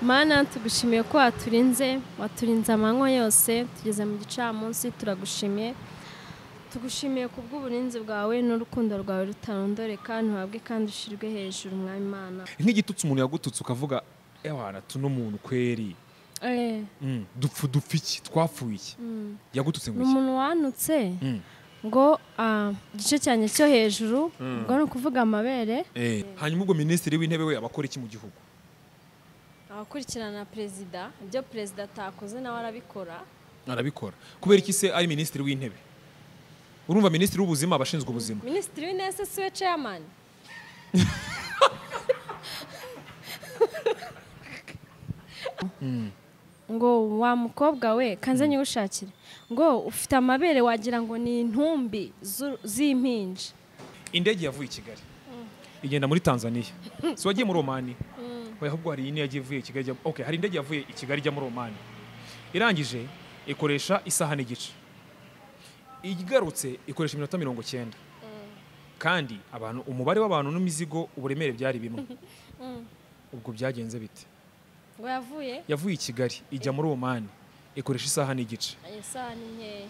mana tugushimiye ko waturinze waturinze amanywa yose tugeze mu gicamunsi turagushimiye tugushimiye ku bw'uburinzi bwawe n'urukundo rwawe rutarondoreka ntuhabwe kandi ushyirwe hejuru mw'imana nk'igitutsi umuntu yagututse ukavuga ewana eh, tuno muntu kweri eh. mm. dupfu dupfa iki twapfuye iki mm. yagututse ngo iki umuntu wanutse mm. ngo ah, igice cyane cyo hejuru ubwo ni ukuvuga amabere eh. hanyuma ubwo minisitiri w'intebe we abakora iki mu gihugu abakurikirana perezida ibyo perezida atakoze nawe arabikora arabikora kubera iki se ari minisitiri w'intebe urumva minisitiri w'ubuzima abashinzwe ubuzima minisitiri w'intebe si we ceyamani ngo wa mukobwa we kanze hmm. nyiwushakire ngo ufite amabere wagira ngo ni intumbi z'impinja indege yavuye i kigali hmm. igenda muri tanzania si wagiye muri romani ahubwo hari indege ivuye kigali ijya oke hari indege yavuye i kigali ijya muri omani irangije ikoresha isaha n'igice igarutse ikoresha iminota mirongo icyenda kandi abantu umubare w'abantu n'imizigo uburemere byari bimwe mm. ubwo byagenze bite yavuye i kigali ijya muri romani ikoresha isaha n'igice isaha ni nkeya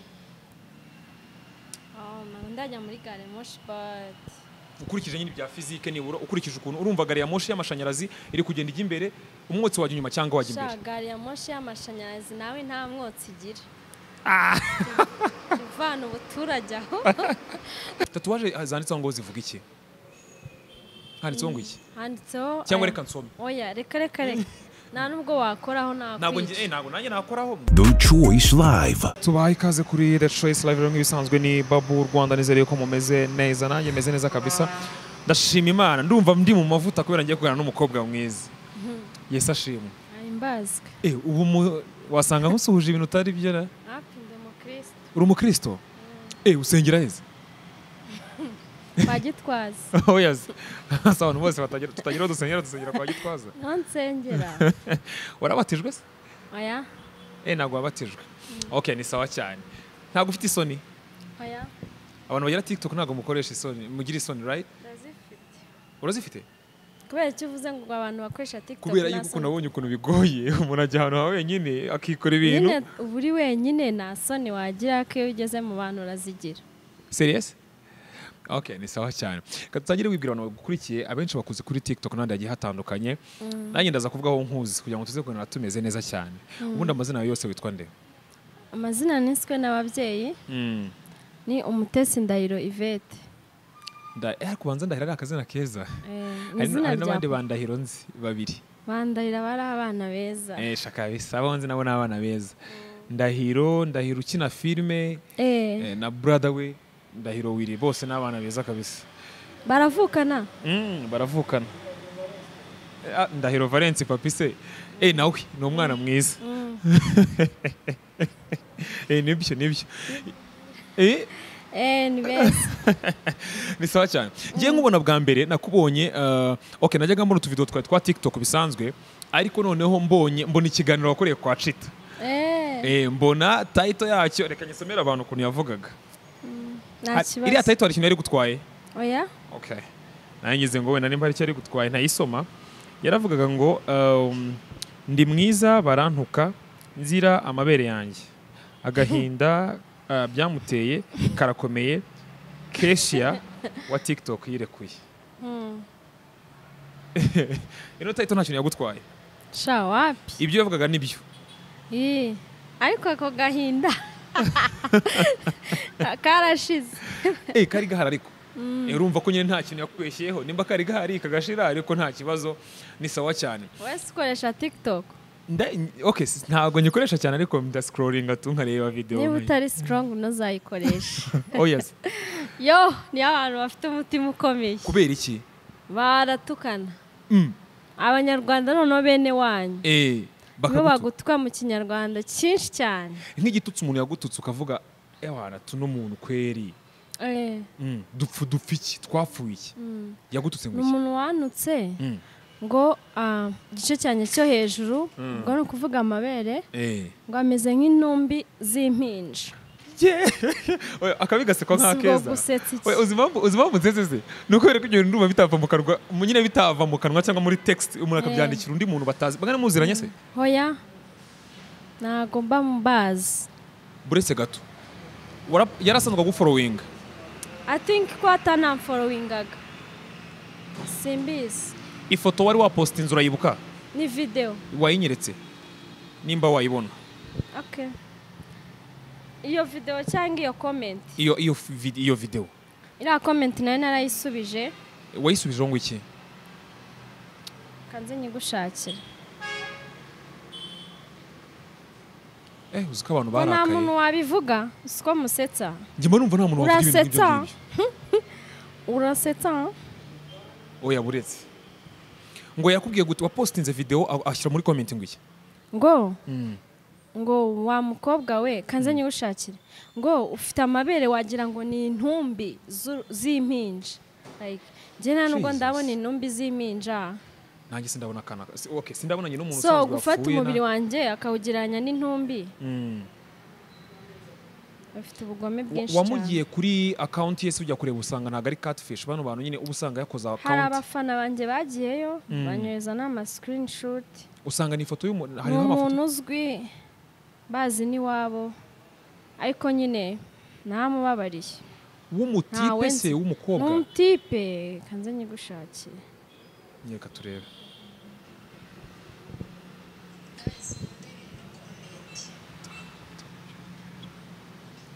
oh, ndajya muri gare moshi bati ukurikije nyine ibya fizike nibura ukurikije ukuntu urumva gari ya moshi y'amashanyarazi iri kugenda ijya imbere umwotsi wajya inyuma cyangwa wajya imbere gari ya moshi y'amashanyarazi nawe nta mwotsi igira ivana ah. ubuturage aho tatuwaje ah, zanditseho ngo zivuga iki handitseho ngo iki mm, handitseho cyangwa eh, reka nsome oya reka reka reka nta nubwo wakoraho eh, ntabwo nanjye nakoraho tubaha ikaze kuri The Choice Live rero nk'ibisanzwe ni babu rwanda nizere ko mumeze neza nanjye meze neza kabisa ndashima imana ndumva ndi mu mavuta kubera ngiye kuganira n'umukobwa mwiza mhm. yesi ashimwe eh, ubu wasanga nkusuhuje ibintu utari byo uri umukristo mm. eh, usengera heza kwa gitwaza hasi abantu bose tutagira dusengera dusengera kwa gitwaza nta nsengera warabatijwe se aya eh ntabwo wabatijwe ok ni sawa cyane ntabwo ufite isoni aya abantu bagira tiktok ntabwo mukoresha isoni mugira isoni right urazifite kubera icyo uvuze ngo abantu bakoresha tiktok kubera yuko ukuntu abonye ukuntu bigoye umuntu ajya ahantu wenyine akikora ibintu uba uri wenyine nta soni wagira ko iyo ugeze mu bantu urazigira serious ok ni sawa cyane tuzagire wibwira abantu bagukurikiye abenshi bakuze kuri tiktok n'ahandi hagiye hatandukanye mm. nanjye ndaza kuvugaho nkuzi kugira ngo tuze kubona tumeze neza cyane mm. ubundi amazina yawe yose witwa nde amazina niswe n'ababyeyi mm. ni umutesi ndahiro ivete eh, ariko ubanza ndahiro ari akazina keza eh, hari n'abandi bandahiro nzi babiri bandahira bari abana beza eh, shakabisa abo nzi nabo ni abana beza ndahiro ndahiro ukina filime na brother we ndahiro wiri bose ni abana beza kabisa baravukana mm, baravukana eh, ah, ndahiro valence papise eee eh, nawe ni umwana mm. mwiza mm. eee eh, nibyo nibyo eee ni beza ni sawa cyane ngiye nkubona bwa mbere nakubonye oke najyaga mbona utuvido twawe twa tiktok bisanzwe ariko noneho mbonye mbona ikiganiro wakoreye kwa cita mbona tayito yacyo reka nyisomere abantu ukuntu yavugaga iriya tayitori ikintu yari gutwaye oya nangize ngo wenda nimba hari icyo yari gutwaye ntayisoma yaravugaga ngo um, ndi mwiza barantuka nzira amabere yanjye agahinda uh, byamuteye karakomeye keshiya wa tiktok yirekuye rero hmm. tayito nta yagutwaye sha wapi ibyo yavugaga ni ariko ako gahinda karashize eh kari gahari ariko eh, urumva ko nyine nta kintu yakubeshyeho nimba kari gahari kagashira ariko nta kibazo ni sawa cyane wese ukoresha tikitoke ntabwo nyikoresha cyane ariko ndasikororinga tunkareba videwo niba utari sitorongo ntuzayikoreshe oh, yo niyo abantu bafite umutima ukomeye kubera iki baratukana mm. abanyarwanda noneho bene wanyu eh. bagutwa mu kinyarwanda cyinshi cyane nk'igitutsi umuntu yagututse ukavuga ewana eh, tuno muntu kweri eh. mm. dupfu dupfa iki twafuye iki mm. yagututse ngo umuntu wanutse mm. ngo ah, igice cyane cyo hejuru ngo ni ukuvuga amabere eh. ngo ameze nk'intumbi z'impinja wanjye akabi gaseko nk'akeza uzi impamvu nzeze ni ukubera ko ibyo ndumva bitava mu kanwa nyine bitava mu kanwa cyangwa muri text umuntu eh. akabyandikira undi muntu batazi bagana muziranye se hoya ntago mba mbazi buretse gato yarasanzwe aguforowinga i ko atanamforowingaga simbizi ifoto wari waposita inzu urayibuka ni videwo wayinyeretse nimba wayibona okay iyo videwo cyangwa iyo komenti iyo iyo videwo iriya komenti nayo narayisubije wayisubije ngo iki kanze nyigushakire eh uzi ko abantu barakaye nta muntu wabivuga usiko musetsa njye numva nta muntu wavuga ibintu nk'ibyo urasetsa oya buretse ngo yakubwiye gute wapositinze videwo ashyira muri komenti ngo iki ngo mm. ngo wa mukobwa we kanze hmm. nyiwushakire ngo ufite amabere wagira ngo ni intumbi z'impinja njye nta nubwo ndabona intumbi z'impinja nanjye sindabona akana okay sindabonanye n'umuntu usanzwe wapfuye so gufata umubiri wanjye akawugereranya n'intumbi hmm. bafite ubugome bwinshi cyane wamugiye kuri akawunti ye ujya kureba usanga ntabwo ari catfish bano bantu nyine uba usanga yakoze akawunti hari abafana banjye bagiyeyo hmm. banyohereza n'ama usanga ni ifoto y'umuntu hariho amafoto umuntu uzwi bazi n'iwabo ariko nyine ntamubabariye w'umutipe se w'umukobwa umutipe kanze nyigushakire reka turebe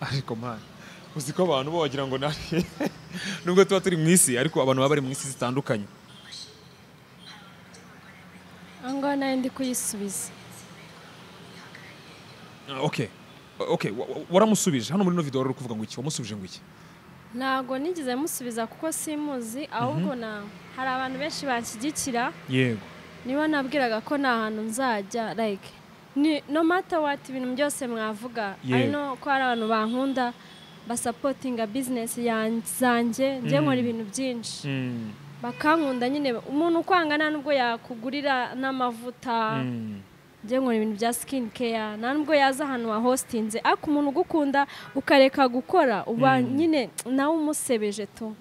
ariko mpande uzi ko abantu bo wagira ngo nari nubwo tuba turi mu isi ariko abantu baba bari mu isi zitandukanye aha ngaha nawe ndi kuyisubiza oke ah, oke waramusubije hano muri ino videwo uri kuvuga ngo iki wamusubije ngo iki ntabwo nigeze musubiza kuko simuzi mhm. ahubwo na hari abantu benshi bashyigikira yego niba nabwiraga ko nta hantu nzajya like no mata wati ibintu byose mwavuga ari no ko hari abantu bankunda basapotinga bizinesi zanjye mm. njye nkora ibintu byinshi mm. bakankunda nyine umuntu ukwanga nta nubwo yakugurira n'amavuta mm. njye nkora ibintu bya sikini keya nta nubwo yaza ahantu wahositinze ariko umuntu ugukunda ukareka gukora uba mm. nyine nawe umusebeje tu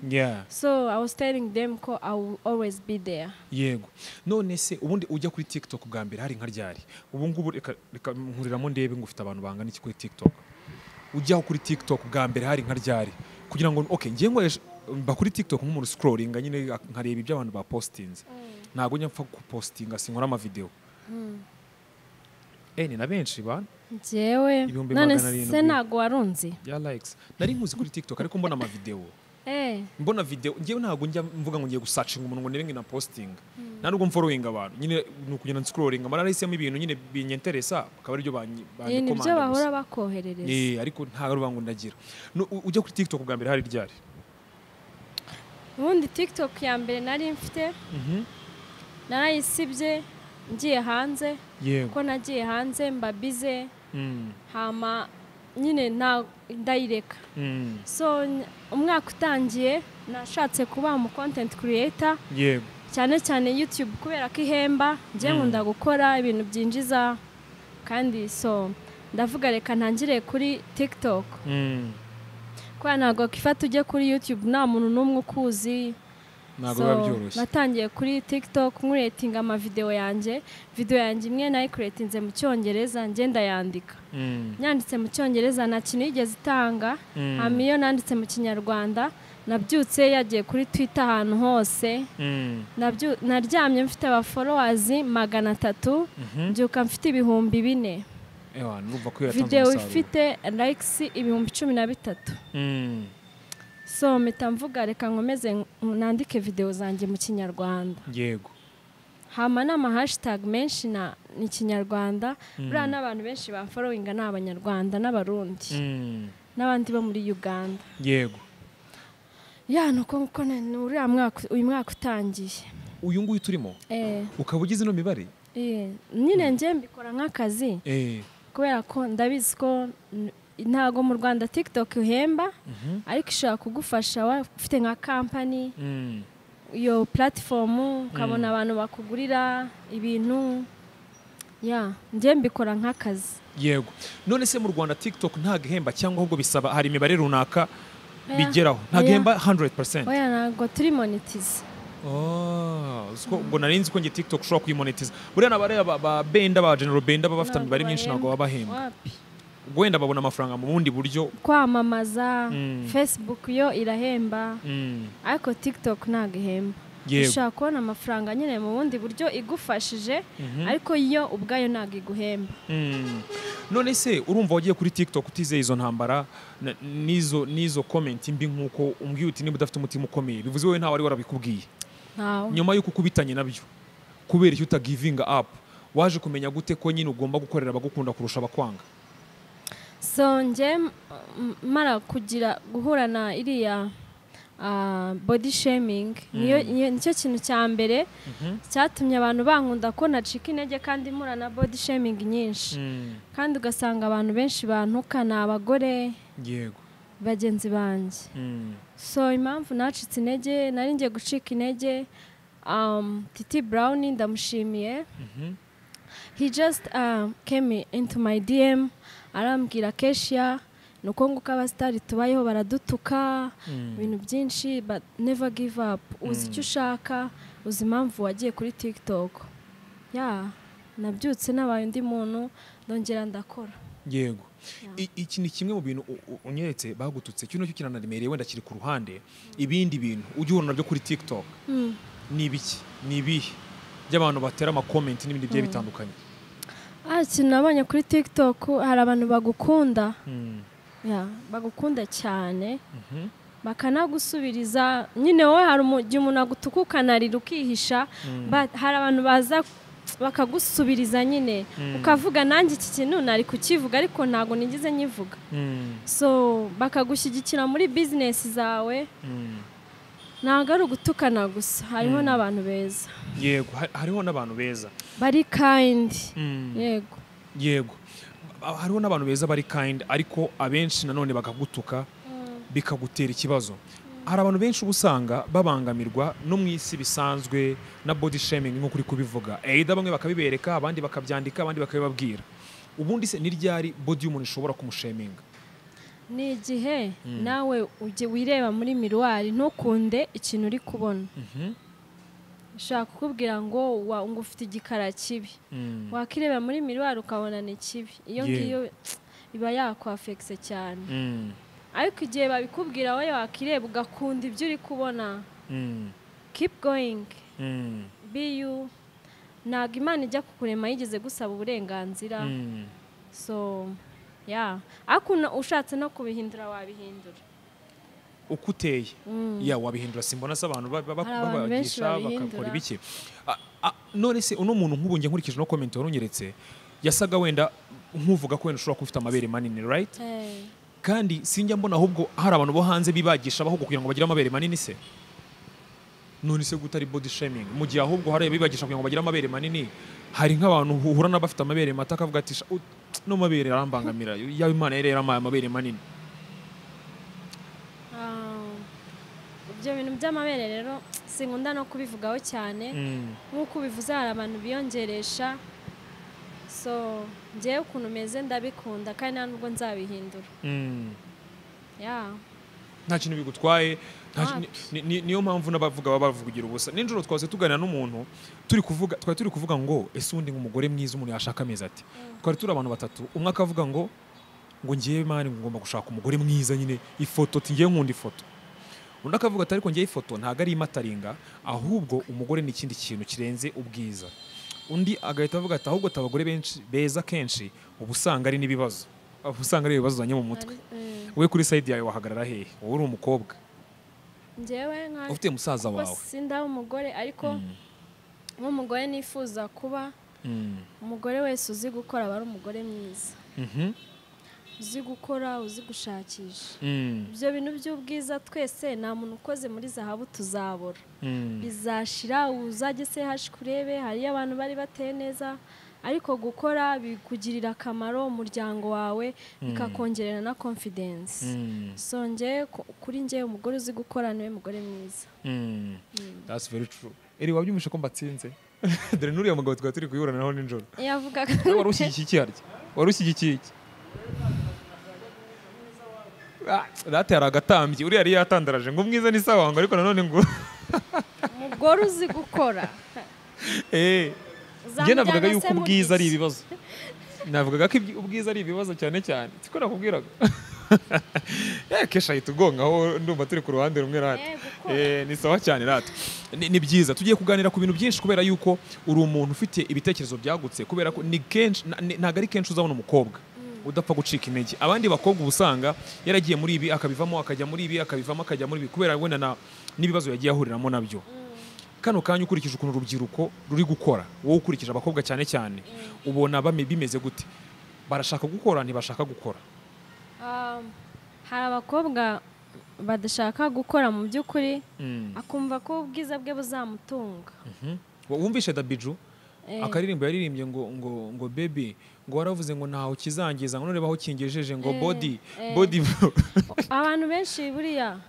so i was telling them ko i will always be there yego none se ubundi ujya kuri tiktok bwa mbere hari nka ryari ubu ngubu reka nkuriramo ndebe ngo ufite abantu bangana iki kuri tiktok ujya kuri tiktok bwa mbere hari nka ryari kugira ngo oke ngiye nkoresha mba kuri tiktok nk'umuntu sikororinga nyine nkareba ibyo abantu bapositinze mm. ntabwo njya mfa gupositinga sinkora amavidewo mm. eh ni na benshi ba njyewe none se ntabwo warunzi ya likes nari nkuzi kuri tiktok ariko mbona amavidewo eh. mbona videwo ngewe ntabwo njya mvuga ngo ngiye gusacinga umuntu ngo nebe ngo na positinga hmm. nta nubwo mforowinga abantu nyine ni ukugenda nsikuroringa mara nahisemo ibintu nyine binyenteresa akaba aribyo banyikomanda eh, ni byo bahora bakoherereza eh ariko nta rubango ndagira ujya kuri tiktok bwa mbere hari ryari ubundi tiktok ya mbere nari mfite mhm. narayisibye ngiye hanze ko nagiye hanze mba mm. hama nyine ndayireka mm. so umwaka utangiye nashatse kuba umu kontenti kiriyeta cyane cyane YouTube kubera ko ihemba njye mm. nkunda gukora ibintu byinjiza kandi so ndavuga reka ntangire kuri tikitoke kubera ntabwo kifata ujye kuri YouTube nta muntu n'umwe ukuzi ntabwo biba byoroshye natangiye kuri tiktok nkuretinga amavidewo yanjye videwo yanjye imwe nayikuretinze mu cyongereza ngenda yandika mm. nyanditse mu cyongereza nta kintu yigeze itanga mm. hano iyo nanditse mu kinyarwanda nabyutse yagiye kuri twitter ahantu hose mm. naryamye mfite abaforowazi magana atatu mhm. mbyuka mfite ibihumbi bine videwo ifite layikisi ibihumbi cumi na bitatu so mpita mvuga reka nkomeze nandike videwo zanjye mu kinyarwanda yego hama ni menshi na ni kinyarwanda mm. buriya n'abantu benshi ba baforowinga ni abanyarwanda n'abarundi mm. n'abandi bo muri uganda yego ya ni uko nguko uyu mwaka utangiye uyu nguyu turimo eh. ukaba ugize ino mibare eh. nyine njye mbikora nk'akazi eh. kubera ko ndabizi ko ntago mu rwanda tikitoki uhemba mhm. ariko ishobora kugufasha ufite nka kampani mm. iyo puratifomu ukabona mm. abantu bakugurira ibintu ya njye mbikora nk'akazi yego none se mu rwanda tikitoki nta gihemba cyangwa ahubwo bisaba hari imibare runaka bigeraho nta gihemba handeredi parsenti oya ntabwo turi monetize ubwo oh, nari ko nge tikitoki ushobora kuyimonetiza buriya ni ba benda ba genero benda baba bafite imibare myinshi ntabwo baba bahembwa wenda babona amafaranga mu bundi buryo kwamamaza mm. facebook yo irahemba mm. ariko tiktok ntabwo ihemba ushobora kubona amafaranga nyine mu bundi buryo igufashije mhm. ariko yo ubwayo ntabwo iguhemba mm. none se urumva wagiye kuri tiktok utizeye izo ntambara n'izo n'izo komenti mbi nk'uko umbwiye uti niba udafite umutima ukomeye bivuze wowe ntawe wari warabikubwiye nyuma y'uko ukubitanye nabyo kubera icyo utagivinga apu waje kumenya gute ko nyine ugomba gukorera abagukunda kurusha abakwanga so njye mara kugira guhura na iriya ah, body shaming mm. nicyo kintu cya mbere mm-hmm. cyatumye abantu bankunda ko nacika intege kandi mura na body shaming nyinshi mm. kandi ugasanga abantu benshi bantuka ni abagore bagenzi banjye mm. so impamvu nacitse intege nari ngiye gucika intege um, titi burawuni ndamushimiye mm-hmm. he just ah, came into my dm arambwira Kesha ni uko nguko abasitari tubayeho baradutuka hmm. ibintu byinshi neva give up hmm. uzi icyo ushaka uzi impamvu wagiye kuri tiktok ya nabyutse nabaye undi muntu ndongera ndakora yego iki ni kimwe mu bintu unyeretse bagututse kino cyo kiranaremereye wenda kiri ku ruhande ibindi bintu ujya uhura nabyo kuri tiktok hmm. ni ibiki ni ibihe by'abantu batera amakomenti n'ibindi bigiye bitandukanye aha nabonye kuri tikitoku hari abantu bagukunda hmm. bagukunda cyane mhm. bakanagusubiriza nyine wowe hari igihe umuntu agutukukanarira ukihisha hmm. hari abantu baza bakagusubiriza nyine hmm. ukavuga nanjye iki kintu nari kukivuga ariko ntabwo nigeze nyivuga so bakagushyigikira muri bizinesi zawe ntabwo ari ugutukana gusa hariho hmm. n'abantu beza yego hariho n'abantu beza bari kayindi hmm. yego yego hariho n'abantu beza bari kayindi ariko abenshi nanone bakagutuka hmm. bikagutera ikibazo hari abantu benshi uba usanga babangamirwa no mu isi bisanzwe na body shaming nk'uko uri kubivuga eyida bamwe bakabibereka abandi bakabyandika abandi bakabibabwira ubundi se ni ryari body y'umuntu ishobora kumusheminga ni igihe hmm. nawe ujye wireba muri miruwari ntukunde ikintu uri kubona ushaka mm-hmm. kukubwira ngo ngo ufite igikara kibi hmm. wakireba muri miruwari ukabona ni kibi iyo ngiyo iba yakwafegise cyane hmm. ariko igihe babikubwira wowe wakireba ugakunda ibyo uri kubona keep going be ntabwo imana ijya kukurema yigeze gusaba uburenganzira so ya ariko ushatse no kubihindura wabihindura uko uteye mm. ya wabihindura simbona se abantu babagisha bakakora ibiki none se uno muntu nk'ubu nkurikije no komenti warunyeretse yasaga wenda nk'uvuga ko wenda ushobora kuba ufite amabere manini right kandi sinjya mbona ahubwo hari abantu bo hanze bibagisha abaho kugira ngo bagire amabere manini se none se gutari body shaming mu gihe ahubwo hari abibagisha kugira ngo bagire amabere manini hari nk'abantu uhura n'abafite amabere mato akavuga ati n'amabere arambangamira iyo imana yari yarampaye amabere manini ibyo bintu by'amabere rero sinkunda no kubivugaho cyane nk'uko ubivuze hari abantu biyongeresha so ngewe ukuntu umeze ndabikunda kandi nta nubwo nzabihindura nta kintu bigutwaye niyo mpamvu n'abavuga baba bavugira ubusa nijoro twase tugana n'umuntu turi kuvuga twari turi kuvuga ngo ese undi nk'umugore mwiza umuntu yashaka amezi ati mm. twari turi abantu batatu umwe akavuga ngo ngo ngiye mani ngomba gushaka umugore mwiza nyine ifoto ngiye nkunda ifoto undi akavuga ati ariko ngiye ifoto ntabwo ari imataringa ahubwo umugore ni ikindi kintu kirenze ubwiza undi agahita avuga ati ahubwo ati abagore benshi beza kenshi uba usanga ari n'ibibazo uba usanga ari ibibazo uzanye mu mutwe mm. we kuri sayidi yawe wahagarara hehe wowe uri umukobwa ngewe nka ufite musaza wawe sindaho umugore ariko mm. nk'umugore nifuza kuba mm. umugore wese uzi gukora aba ari umugore mwiza mm-hmm. uzi gukora uzi gushakisha mm. ibyo bintu by'ubwiza twese nta muntu ukoze muri zahabu tuzabura bizashira uzajye se hashi kurebe hariyo abantu bari bateye neza ariko gukora bikugirira akamaro umuryango wawe hmm. bikakongerera na confidence hmm. so nge kuri nge umugore uzi gukora niwe mugore mwiza hmm. that's very true eri wabyumvishe ko mbatsinze dore n'uriya mugabo twari turi kuyiburanaho nijoro eh, yavugaga wari ushyigikiye iki ah, harya wari ushyigikiye iki date hari agatambye uriya yari yatandaraje ngo mwiza ni sawa ngo ariko nanone ngo umugore uzi gukora eee eh. njye navugaga yuko ubwiza ari ibibazo navugaga ko ubwiza ari ibibazo cyane cyane siko nakubwiraga kenshi ahita ugongaho ndumva turi ku ruhande rumwe ni sawa cyane rata ni byiza tugiye kuganira ku bintu byinshi kubera yuko uri umuntu ufite ibitekerezo byagutse kubera ko ni kenshi ntabwo ari kenshi uzabona umukobwa udapfa gucika intege abandi bakobwa uba usanga yaragiye muri ibi akabivamo akajya muri ibi akabivamo akajya muri ibi kubera wenda n'ibibazo yagiye ahuriramo nabyo kano kanya ukurikije ukuntu urubyiruko ruri gukora wowe ukurikije abakobwa cyane cyane mm. ubona bimeze gute barashaka gukora ntibashaka gukora um, hari abakobwa badashaka gukora mu by'ukuri mm. akumva ko ubwiza bwe buzamutunga mhm. wumvishe dabiju eh. akaririmbo yaririmbye ngo ngo ngo bebi ngo waravuze ngo ntaho ukizangiza ngo none aho kingejeje ngo bodi eh, bodi eh. abantu benshi buriya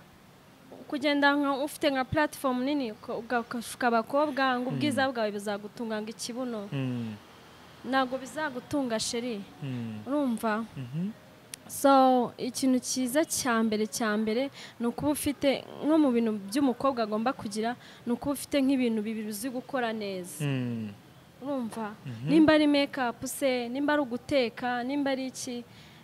kugenda ufite nka platform nini ugashuka abakobwa ngo ubwiza mm. bwawe bizagutunga ngo ikibuno mm. ntabwo bizagutunga sheri mm. urumva mm-hmm. so ikintu cyiza cya mbere cya mbere ni ukuba ufite nko mu bintu by'umukobwa agomba kugira ni ukuba ufite nk'ibintu bibiri uzi gukora neza urumva mm-hmm. nimba ari mekapu se nimba ari uguteka nimba ari iki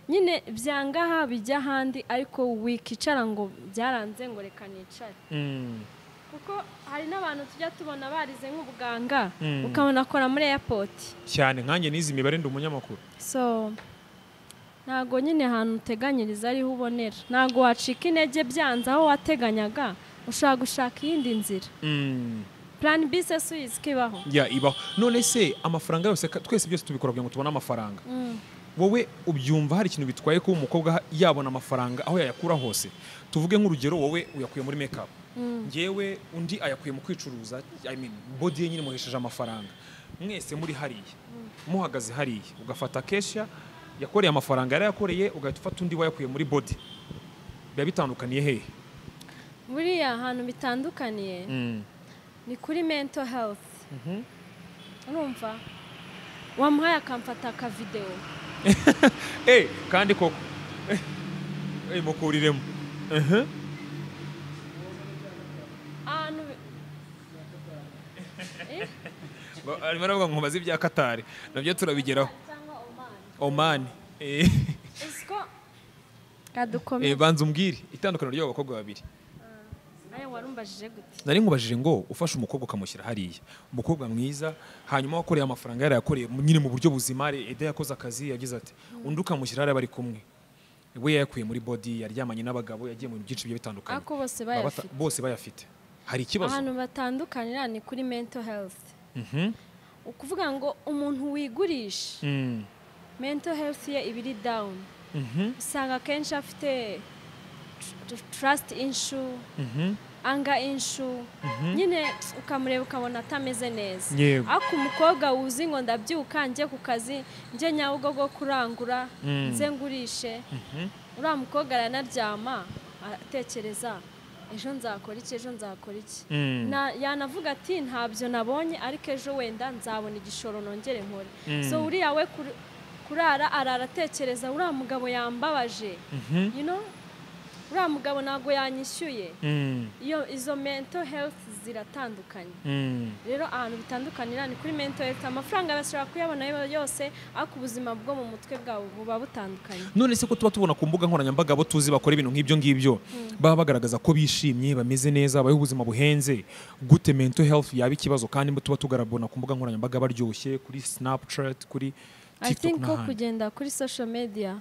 nyine byangaha bijya ahandi ariko wikicara ngo byaranze ngo reka nicare hmm. kuko hari n'abantu tujya tubona barize nk'ubuganga hmm. ukabona akora muri eyapoti cyane nkanjye n'izi mibare ndi umunyamakuru so ntabwo nyine ahantu uteganyiriza ariho ubonera ntabwo wacika intege byanze aho wateganyaga ushobora gushaka iyindi nzira hmm. purani bise suwizi ibaho ibaho none se amafaranga yose twese byose tubikora kugira ngo tubone amafaranga wowe ubyumva hari ikintu bitwaye kuba umukobwa yabona amafaranga aho yayakura hose tuvuge nk'urugero wowe uyakuye muri mekapu mm. ngewe undi ayakuye mu kwicuruza bodi ye nyine muhesheje amafaranga mwese muri hariya mm. muhagaze hariya ugafata kesha yakoreye amafaranga yari yakoreye ugahita ufata undi wayakuye muri bodi biba bitandukaniye hehe buriya ahantu bitandukaniye mm. ni kuri mento health mm-hmm. urumva wamuhaye akamfata akavidewo kandi koko mukuriremo ah, arimo aravuga ngo ah, mubaze ibya katari nabyo turabigeraho omani eh. eh, banza umbwire itandukaniro ry'abakobwa babiri nari nkubajije ngo ufashe umukobwa ukamushyira hariya umukobwa mwiza hanyuma wakoreye amafaranga yarayakoreye nyine mu buryo buzima ede yakoze akazi yagize ati mm. undi ukamushyira hariya bari kumwe we yayakuye muri bodi yaryamanye n'abagabo yagiye mu byinshi bigiye bitandukanye ariko bose bayafite hari ikibazo ahantu batandukanira ni kuri mento herifu mhm. ukuvuga ngo umuntu wigurisha mm. mento herifu ye iba iri dawuni mhm. usanga akenshi afite trust issue mhm. anga inshu mhm. nyine ukamureba ukabona atameze neza ariko umukobwa wuzi ngo ndabyuka njye ku kazi njye nyawugo rwo kurangura mm. nze ngurishe mhm. uriya mukobwa aranaryama atekereza ejo nzakora iki ejo nzakora iki mm. yanavuga ati ntabyo nabonye ariko ejo wenda nzabona igishoro nongere nkore mm. so uriya we kurara arara atekereza uriya mugabo yambabaje you know uriya mugabo ntabwo yanyishyuye hmm. iyo izo mento health ziratandukanye hmm. rero ahantu bitandukanira ni kuri mento health amafaranga bashobora kuyabona yose ariko ubuzima bwo mu mutwe bwabo buba butandukanye none se ko tuba tubona ku mbuga nkoranyambaga abo tuzi bakora ibintu nk'ibyo ngibyo hmm. baba bagaragaza ko bishimye bameze neza babaho ubuzima buhenze gute mento health yaba ikibazo kandi tuba tugarabona ku mbuga nkoranyambaga baryoshye kuri sinapucati kuri tikitoki n'ahandi kugenda kuri social media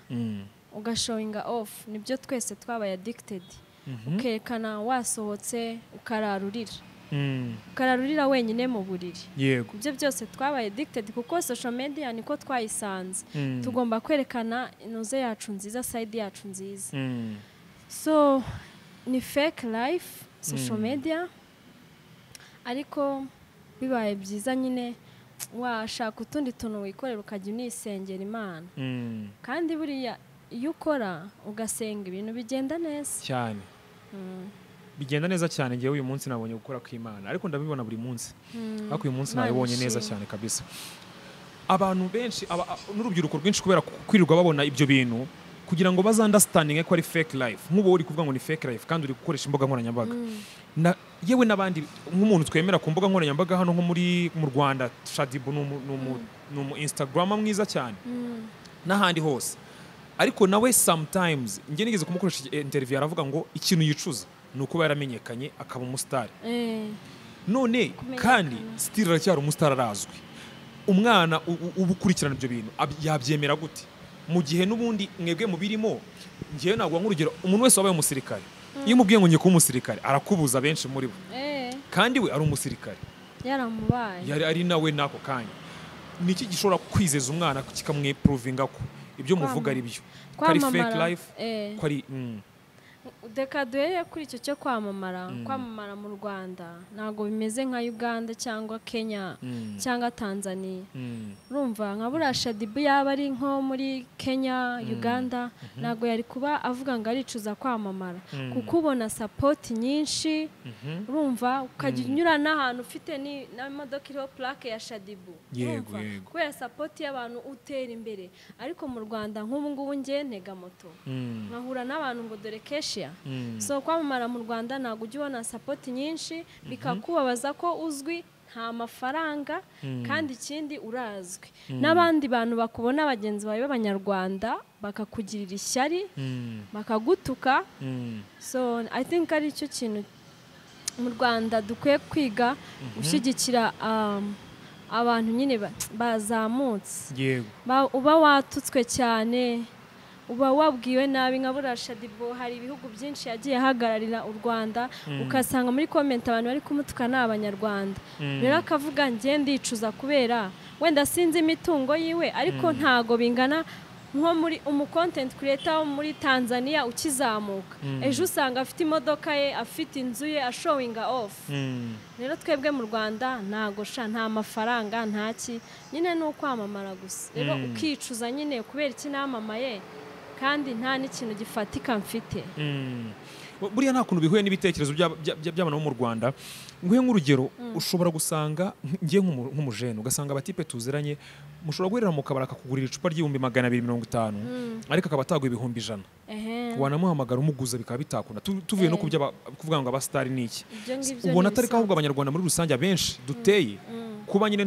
ugashowinga ofu nibyo twese twabaye adikitedi mhm. ukerekana wasohotse ukararurira mm. ukararurira wenyine mu buriri yego ibyo byose twabaye adikitedi kuko social media niko twayisanze mm. tugomba kwerekana inoze yacu nziza sayidi yacu nziza mm. so ni fake life social media ariko bibaye byiza nyine washaka utundi tuntu wikorera ukajya unisengera imana kandi buriya iyo ukora ugasenga ibintu bigenda neza cyane hmm. bigenda neza cyane ngewe uyu munsi nabonye gukora kw'imana ariko ndabibona buri munsi hmm. ariko uyu munsi nabibonye neza cyane kabisa abantu benshi n'urubyiruko rwinshi kubera kwirirwa babona ibyo bintu kugira ngo bazandasitandinge ko ari fake life nk'ubu uri kuvuga ngo ni fake life kandi uri gukoresha imbuga nkoranyambaga hmm. yewe n'abandi nk'umuntu twemera ku mbuga nkoranyambaga hano nko muri mu rwanda shadibu ni umu instagrama mwiza cyane n'ahandi hose ariko nawe sometimes njye nigeze kumukoresha interiviyu aravuga ngo ikintu yicuza ni ukuba yaramenyekanye akaba umusitari eh. none kandi sitiri aracyari umusitari arazwi umwana uba ukurikirana ibyo bintu yabyemera gute mu gihe n'ubundi mwebwe mubirimo ngewe ntabwo nk'urugero umuntu wese wabaye umusirikare hmm. iyo umubwiye ngo ngiye umusirikare arakubuza benshi muri bo eh. kandi we ari umusirikare yaramubaye yari ari nawe n'ako kanya ni iki gishobora kwizeza umwana kikamwepuruvinga ko ibyo muvuga ari byo ko ari fake life eh. ko ari mm. dekaduye kuri icyo cyo kwamamara mm. kwamamara mu rwanda ntabwo bimeze nka uganda cyangwa kenya mm. cyangwa tanzania urumva mm. nka buriya shadibu yaba ari nko muri kenya uganda mm-hmm. ntabwo yari kuba avuga ngo aricuza kwamamara kuko ubona sapoti nyinshi urumva mm-hmm. ukajya unyura n'ahantu ufite n'imodoka iriho purake ya shadibu kubera sapoti y'abantu utera imbere ariko mu rwanda nk'ubu ngubu njye ntega moto nkahura n'abantu ngo dore kenshi rushiya hmm. so kwamamara mu rwanda ntabwo ujya ubona sapoti nyinshi mhm. bikakubabaza ko uzwi nta mafaranga hmm. kandi ikindi urazwi hmm. n'abandi bantu bakubona bagenzi bawe b'abanyarwanda bakakugirira ishyari bakagutuka so i think ari cyo kintu mu rwanda dukwiye kwiga mhm. gushyigikira um, abantu nyine bazamutse uba watutswe cyane uba wabwiwe nabi nka buriya hari ibihugu byinshi yagiye ahagararira u rwanda mm. ugasanga muri komenti abantu bari kumutukana ni abanyarwanda mm. rero akavuga njye ndicuza kubera wenda sinzi imitungo yiwe ariko mm. ntago bingana nko muri umukontenti kureta wo muri tanzania ukizamuka ejo usanga afite imodoka ye afite inzu ye ashowinga ofu rero twebwe mu rwanda ntagusha nta mafaranga ntaki nyine ni ukwamamara gusa rero ukicuza nyine kubera iki ikinamamaye kandi nta n'ikintu gifatika mfite hmm. buriya nta kuntu bihuye n'ibitekerezo by'abana bo mu rwanda nguhe nk'urugero hmm. ushobora gusanga ngiye nk'umujene ugasanga abatipe tuziranye mushobora guherera mu kabari akakugurira icupa ry'ibihumbi magana abiri mirongo itanu hmm. ariko akaba atagwa ibihumbi ijana wanamuhamagara umuguza bikaba bitakunda tuvuye no eh. kuvuga ngo abasitari ni iki ubona atari ko ahubwo abanyarwanda muri rusange abenshi duteye kuba nyine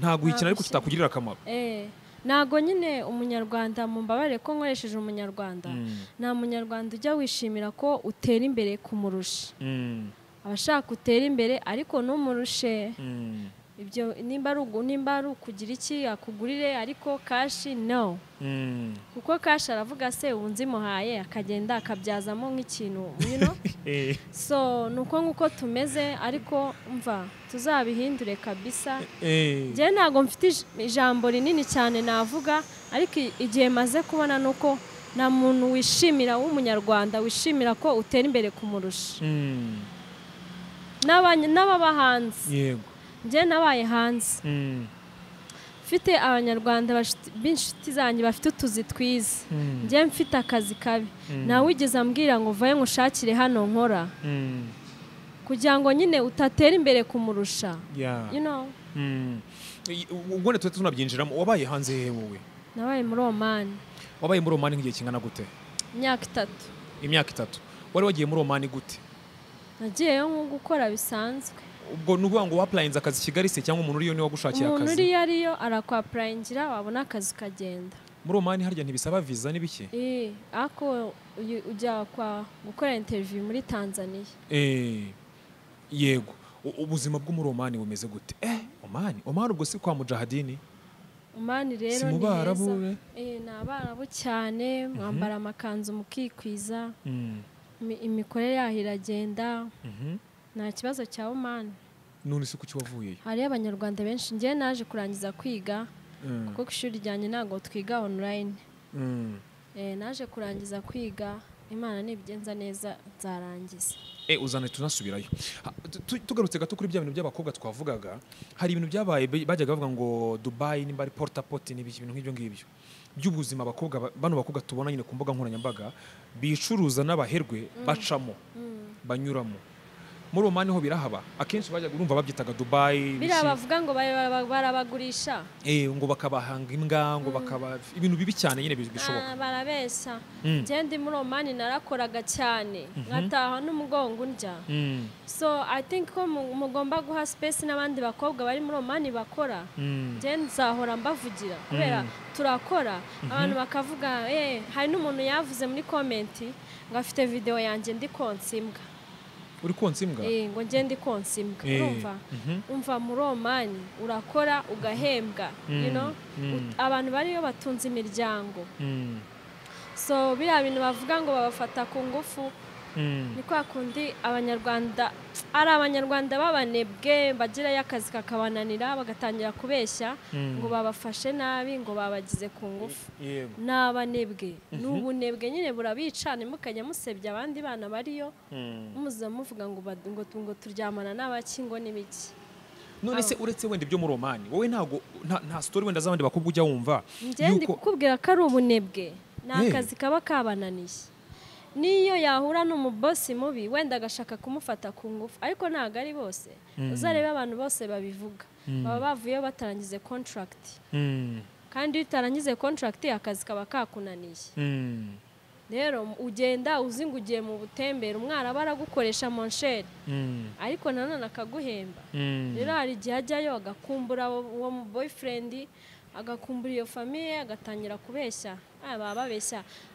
ntaguhikina ariko kitakugirira akamaro eh. ntabwo nyine umunyarwanda mumbabare ko nkoresheje umunyarwanda mm. nta munyarwanda ujya wishimira ko utera imbere kumurusha mm. abashaka utera imbere ariko ntumurushe mm. ibyo nimba ari ukugira iki akugurire ariko kashi no hmm. kuko kashi aravuga se ubu nzimuhaye akagenda akabyazamo nk'ikintu eh. so ni uko nk'uko tumeze ariko mva tuzabihindure kabisa njyewe eh, eh. ntabwo mfite ijambo rinini cyane navuga ariko igihe maze kubona ni uko nta muntu wishimira w'umunyarwanda wishimira ko utera imbere kumurusha hmm. n'ababahanzi yego njye nabaye hanze hmm. mfite abanyarwanda b'inshuti zanjye bafite utuzi twiza njye hmm. mfite akazi kabi hmm. nawe wigeze ambwira ngo uvaye ngo hano nkora kugira ngo nyine utatera imbere kumurusha ubwo tuba tunabyinjiramo wabaye hanze hehe nabaye muri omani wabaye muri omani nk'igihe kingana gute imyaka itatu imyaka itatu wari wagiye muri omani gute nagiyeyo nko gukora bisanzwe ubwo ni ukuvuga ngo wapurayinze akazi kigali se cyangwa umuntu uriyo niwe wagushakiye akazi umuntu uriyo ariyo arakwapurayingira wabona akazi kagenda muri omani harya ntibisaba viza n'ibiki ariko ujya kwa gukora interiviyu muri tanzania eh, yego ubuzima bwo muri bumeze gute eh, omani omani ubwo si kwa mujahadini omani rero ni heza eh, ni abarabu cyane mhm. mwambara amakanzu mukikwiza mm. imikorere yaho iragenda mhm. nta kibazo cya umani none se kuki wavuyeyo hariyo abanyarwanda benshi ngewe naje kurangiza kwiga mm. kuko ku ishuri ryanjye ntabwo twiga onorayini mm. eh, naje kurangiza kwiga imana nibigenza neza nzarangiza e eh, uzana tunasubirayo tugarutse gato kuri bya bintu by'abakobwa twavugaga hari ibintu byabaye bajyaga bavuga ngo dubayi nimba ari porutapoti ni ibintu nk'ibyo ngibyo by'ubuzima abakobwa bano bakobwa tubona nyine ku mbuga nkoranyambaga bicuruza n'abaherwe mm. bacamo banyuramo muri Oman ho birahaba akenshi bajyaga urumva babyitaga Dubai biriya bavuga ngo barabagurisha eh, ngo bakabahanga imbwa ngo mm. bakaba ibintu bibi cyane nyine bishoboka ah, barabesa ngende mm. muri Oman narakoraga cyane mhm. nkataha n'umugongo ndya mm. so i think ko mugomba guha space n'abandi bakobwa bari muri Oman bakora ngende nzahora mbavugira kubera turakora mhm. abantu bakavuga eh, hari n'umuntu yavuze muri komenti ngo afite video yanjye ndi konsimbwa uri konsa imbwa eh, ngo ngende konsa imbwa eh, urumva mhm. umva muri omani urakora ugahembwa mm, mm. abantu bariyo batunze imiryango mm. so biriya bintu bavuga ngo babafata ku ngufu Mm. ni kwa kundi abanyarwanda ari abanyarwanda b'abanebwe bagirayo akazi kakabananira bagatangira kubeshya mm. ngo babafashe nabi ngo babagize ku ngufu ni abanebwe mhm. ni ubunebwe nyine burabica ntimukajya musebya abandi bana bariyo mm. muza muvuga ngo turyamana n'abaki ngo n'ibiki none se ah. uretse wenda ibyo muri romani wowe ntabwo nta sitori wenda z'abandi bakubwa ujya wumva ngende kukubwira ko ari ubunebwe ni akazi kaba kabananiye n'iyo yahura n'umubosi mubi wenda agashaka kumufata ku ngufu ariko ntabwo ari bose hmm. uzarebe abantu bose babivuga hmm. baba bavuyeho batarangize contract hmm. kandi iyo utarangize contract akazi kaba kakunaniye rero ugenda uzingugiye mu butembere umwara baragukoresha monsheri ariko nanone akaguhemba rero hari igihe ajyayo agakumbura uwo boyfriend agakumbura iyo famiye agatangira kubeshya baba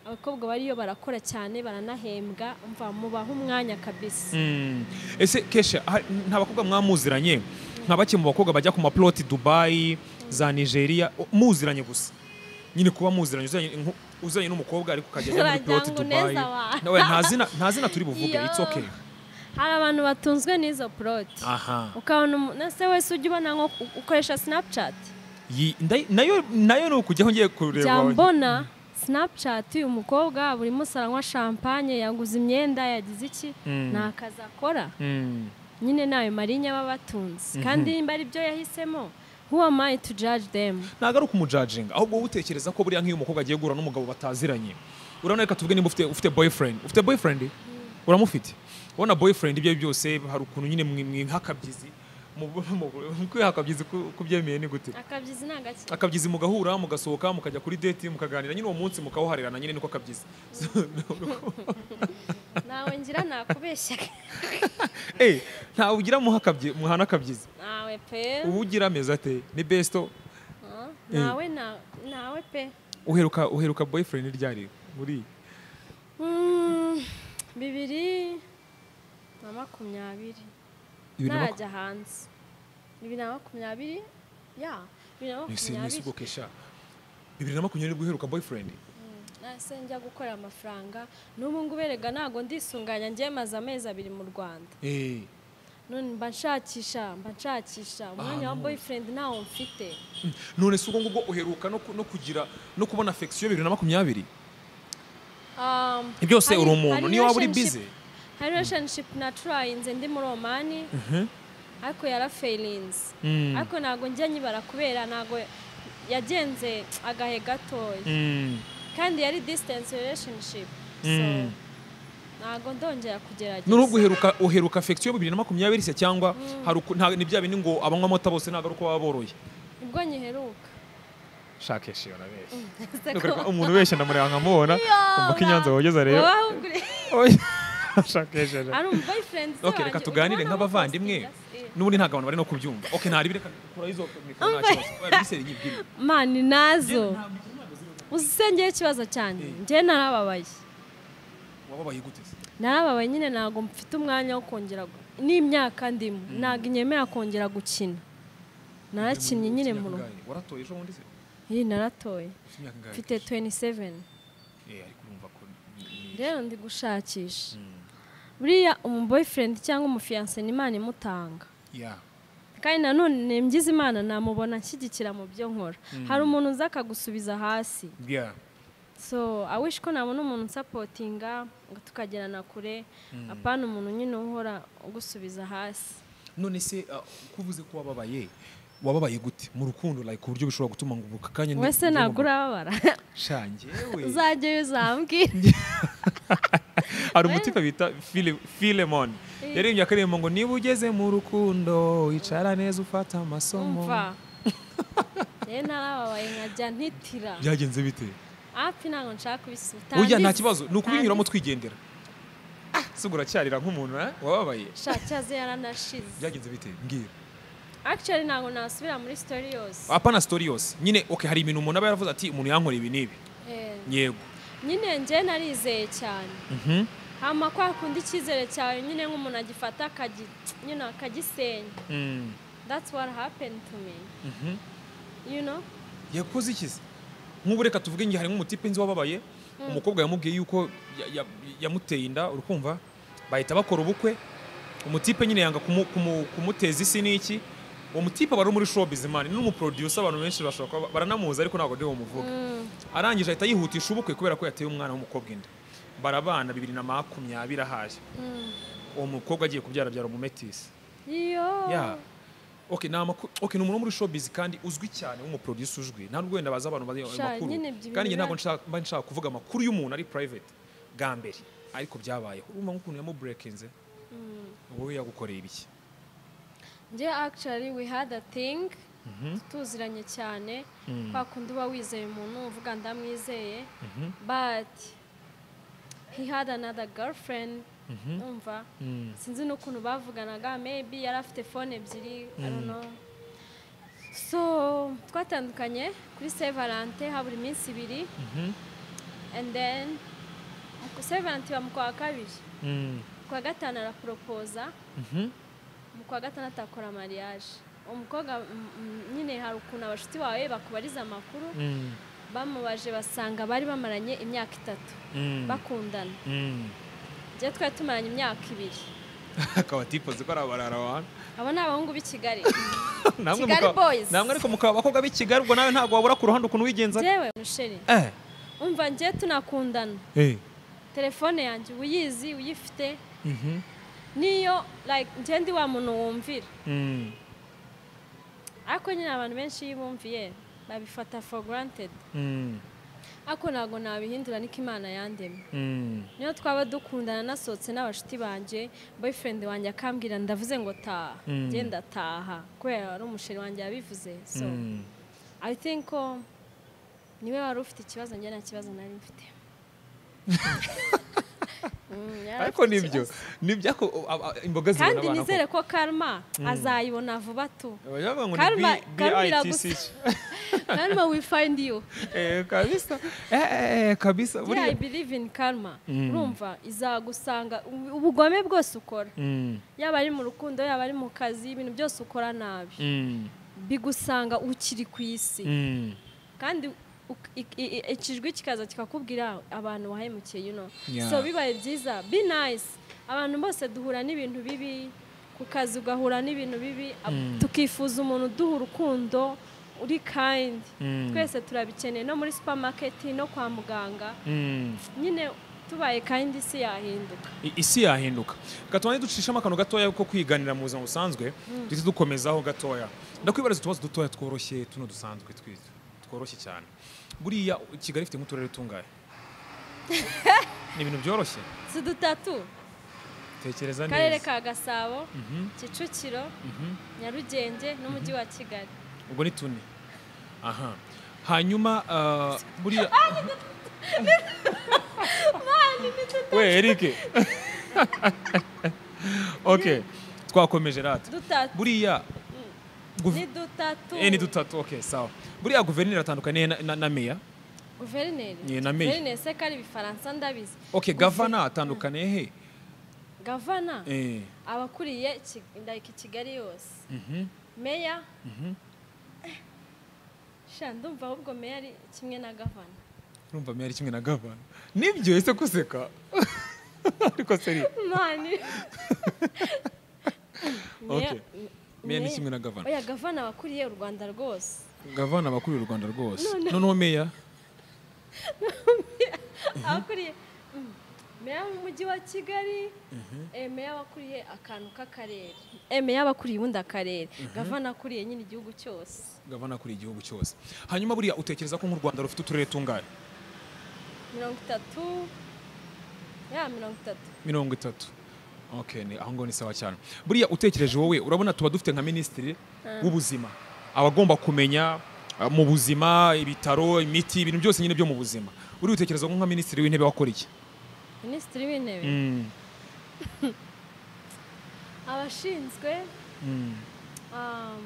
abakobwa bariyo barakora cyane baranahembwa mva mubaha umwanya kabisa hmm. ese kesha nta bakobwa mwamuziranye nka bake mu bakobwa bajya ku mapuloti dubayi za nigeria muziranye gusa nyine kuba muziranye uzanye n'umukobwa ariko ukajya muri piloti dubayi nta zina turi buvuge it's okay hari abantu batunzwe n'izo poroti ukabona nase wese ujya ubona nko ukoresha sinapucati nayo ni ukujyaho ngiye kureba byambona uyu umukobwa buri munsi aranywa champagne yaguze imyenda yagize iki mm. nta kazi akora mm. nyine nawe marinya aba batunze mhm. kandi nimba ari byo yahisemo who am I to judge them ntabwo ari ukumujajinga ahubwo utekereza ko buriya nk'iyo umukobwa agiye guhura n'umugabo bataziranye urabona reka tuvuge niba ufite boyfriend ufite boyfriend mm. uramufite ubona boyfriend ibyo byose hari ukuntu nyine nk’akabyizi. mukwiye akabyizi kubyemeye ni gute akabyizi ni agake akabyizi mugahura mugasohoka mukajya kuri deti mukaganira nyine uwo munsi mukawuharirana nyine niko akabyizi ntawe ngira nakubeshyaga eee eh, ntawe ugira muhana akabyizi ntawe pe uba ugira ameza ate ni besito ah, eh. ntawe ntawe pe uheruka uheruka boyfriend ryari muri hmm, bibiri na makumyabiri najya hanze bibiri na makumyabiri ya bibiri na makumyabiri bibiri mm, na makumyabiri nibwo boyfriend nase njya gukorera amafaranga n'ubu ngubu erega ntabwo ndisunganya njye maze amezi abiri mu rwanda eh. none mba nshakisha mba nshakisha ah, umwanya wa boyfriend ntawo mfite hmm. none si ubwo ngubwo uheruka no kugira no kubona afegisiyo bibiri na makumyabiri um, byose uri umuntu niyo waba uri bize hari relationship naturayinze ndi muri omani mhm. ariko yaraferinze mm. ariko ntabwo njya nyibara kubera ntabwo yagenze agahe gatoya mm. kandi yari disitanse relationship mm. ntabwo ndongera kugerageza n'uruhu uheruka uheruka fegisiyo bibiri na makumyabiri se cyangwa ni bya bindi ngo abanywa amata bose ntabwo ari uko baba boroye nibwo nyiheruka shakisha iyo nabeshye umuntu wese ndamureba nkamubona umva ko inyanza wogeza rero hari umuvayifurendisi wanjye reka tuganire nk'abavandimwe n'ubundi ntabwo abantu bari no kubyumva oke ntari bireka kuraho izo mani nazo uzisengeye ikibazo cyane eh. njye narababaye wababaye gute narababaye nyine ntabwo mfite umwanya wo kongera n'imyaka ndimo mm. ntabwo inyemera kongera gukina narakinnye nyine mu rugo waratoye ejo bundi se iyi naratoye mfite tuweni seveni eh, rero ndi gushakisha mm. buriya boyfriend cyangwa umufiyanse ni imana imutanga kandi nanone mgize imana namubona nshyigikira mu byo nkora mm. hari umuntu uza akagusubiza hasi so awishi ko nabona umuntu nsapotinga ngo tukagerana kure mm. apana umuntu nyine uhora ugusubiza hasi none se uko uh, ko wababaye wababaye gute mu rukundo like buryo bishobora gutuma ngo ubuka kanya wese ntabwo urababara shange uzajye uzambwira hari eh. umutipe bita filemoni yaririmbye eh. akaririmbo ngo niba ugeze mu rukundo wicara neza ufata amasomo rero eh, narababaye nkajya ntitira byagenze bite hafi ntabwo nshaka kubisubiza ujya nta kibazo ni ukubinyuramo twigendera ah, si uracyarira nk'umuntu wababaye shakiyaze yaranashize byagenze bite mbwira akicari ntabwo nasubira muri sitori yose apana sitori yose nyine oke hari ibintu umuntu aba yaravuze ati umuntu yankora ibi n'ibi yego nyine njye narizeye cyane mhm. hano ko yakunda icyizere cyawe nyine nk'umuntu agifata akagisenya hmm. that's what happened to me mm-hmm. you know yakoze ikizi nk'ubu reka tuvuge ngo hari nk'umutipe nzi wababaye hmm. umukobwa yamubwiye yuko yamuteye inda urukumva bahita bakora ubukwe umutipe nyine yanga kumuteza isi n'iki uwo mutipe aba muri show mani numuproduce abantu benshi bashobora baranamuzi ariko ntabwo ariwe bamuvuga hmm. arangije ahita yihutisha ubukwe kubera ko yateye umwana w'umukobwa inda barabana bibiri na makumyabiri ahaye hmm. uwo mukobwa agiye kubyara mu umumetisi oke ni umuntu muri showbiz kandi uzwi cyane w'umuproduce ujwi nta nubwo wenda baza abantu amakuru kandi ntabwo mba nshaka kuvuga amakuru y'umuntu ari private bwa mbere ariko byabayeho urumva nk'ukuntu yamuburekinze hmm. wowe yagukoreye ibiki njye actually we had a mhm. tuziranye cyane hmm. kwa kundi uba wizeye umuntu uvuga ndamwizeye mhm. bati he had another girlfriend mm-hmm. umva mm. sinzi n'ukuntu bavuganaga maybe yari afite fone ebyiri mm. so twatandukanye kuri saint valentin habura iminsi ibiri mm-hmm. and then saint valentin iba mu kwa kabiri ku mm. wa gatanu araporopoza mm-hmm. mu kwa gatanu atakora mariage umukobwa nyine hari ukuntu abashuti bawe bakubariza amakuru bamubaje basanga bari bamaranye imyaka itatu mm. bakundana mm. njye twari tumaranye imyaka ibiri akaba atifuza ko ari abarara abantu abo ni abahungu b'i kigali kigali boyizi namwe ariko mukaba abakobwa b'i kigali ubwo nawe ntabwo wabura ku ruhande ukuntu wigenza yewe musheri eh. umva njye tunakundana eh. telefone yanjye uyizi uyifite mhm. niyo njye ndi wa muntu wumvira mm. ariko nyine abantu benshi iyo bumviye babifata for granted hmm. ariko ntabwo nabihindura niko imana yandemye hmm. niyo twaba dukundana nasohotse n'abashuti banjye boyfriend wanjye akambwira ndavuze ngo taha genda hmm. taha kubera wari umusheri wanjye yabivuze so i think ko niwe wari ufite ikibazo njye nta kibazo nari mfite Mm, ariko nibyo nibyo uh, uh, imboga zibona kandi nizere ko karma mm. azayibona vuba tu eh, karma we find you eh, kabisa eh, kabisa buriya i believe in karma mm. urumva izagusanga ubugome bwose ukora yaba ari mu rukundo yaba ari mu kazi ibintu byose ukora nabi bigusanga ukiri ku isi kandi ikijwi kikaza kikakubwira abantu wahemukiye yuno so bibaye byiza be nice abantu bose duhura n'ibintu bibi ku kazi ugahura n'ibintu bibi hmm. tukifuza umuntu uduha urukundo uri kind hmm. twese turabikeneye no muri supamaketi no kwa muganga hmm. nyine tubaye kandi isi yahinduka isi yahinduka gatubane ducishamo akantu gatoya ko kwiganira mu buzima busanzwe duhita dukomezaho gatoya ndakwibariza utubazo dutoya tworoshye tuno dusanzwe tworoshye cyane buriya kigali ifite nk'uturere tungahe ni ibintu byoroshye si dutatu tekereza neza akarere ka gasabo mhm. kicukiro mhm. nyarugenge n'umujyi wa mhm. kigali ubwo ni tune aha hanyuma buriya uh, we erike oke twakomeje rata buriya ni dutatu eh, ni dutatu okay sawa buri ya guverineri atandukaniye na meya guverineri na meya guverineri se kali bifaransa ndabizi okay gavana atandukaniye he gavana eh abakuriye ndayika kigali yose mhm meya mhm sha ndumva ubwo meya ari kimwe na gavana urumva meya ari kimwe na gavana nibyo ese kuseka ariko seri mani okay meya ni kimwe na gavana oya gavana wakuriye u rwanda rwose gavana abakuriye u rwanda rwose noneho meya abakuriye mm, meya w'umujyi wa kigali mhm. eh, meya wakuriye akantu k'akarere eh, meya abakuriye ubundi akarere mhm. gavana akuriye nyine igihugu cyose gavana akuriye igihugu cyose hanyuma buriya utekereza ko nk'u rwanda rufite uturere tungahe mirongo itatu ya mirongo itatu mirongo itatu aho ngaho ni sawa cyane buriya utekereje wowe urabona tuba dufite nka minisitiri eh. w'ubuzima abagomba kumenya eh, mu buzima ibitaro imiti ibintu byose nyine byo mu buzima uri utekereza nka minisitiri w'intebe wakora iki minisitiri w'intebe hmm. abashinzwe hmm. um,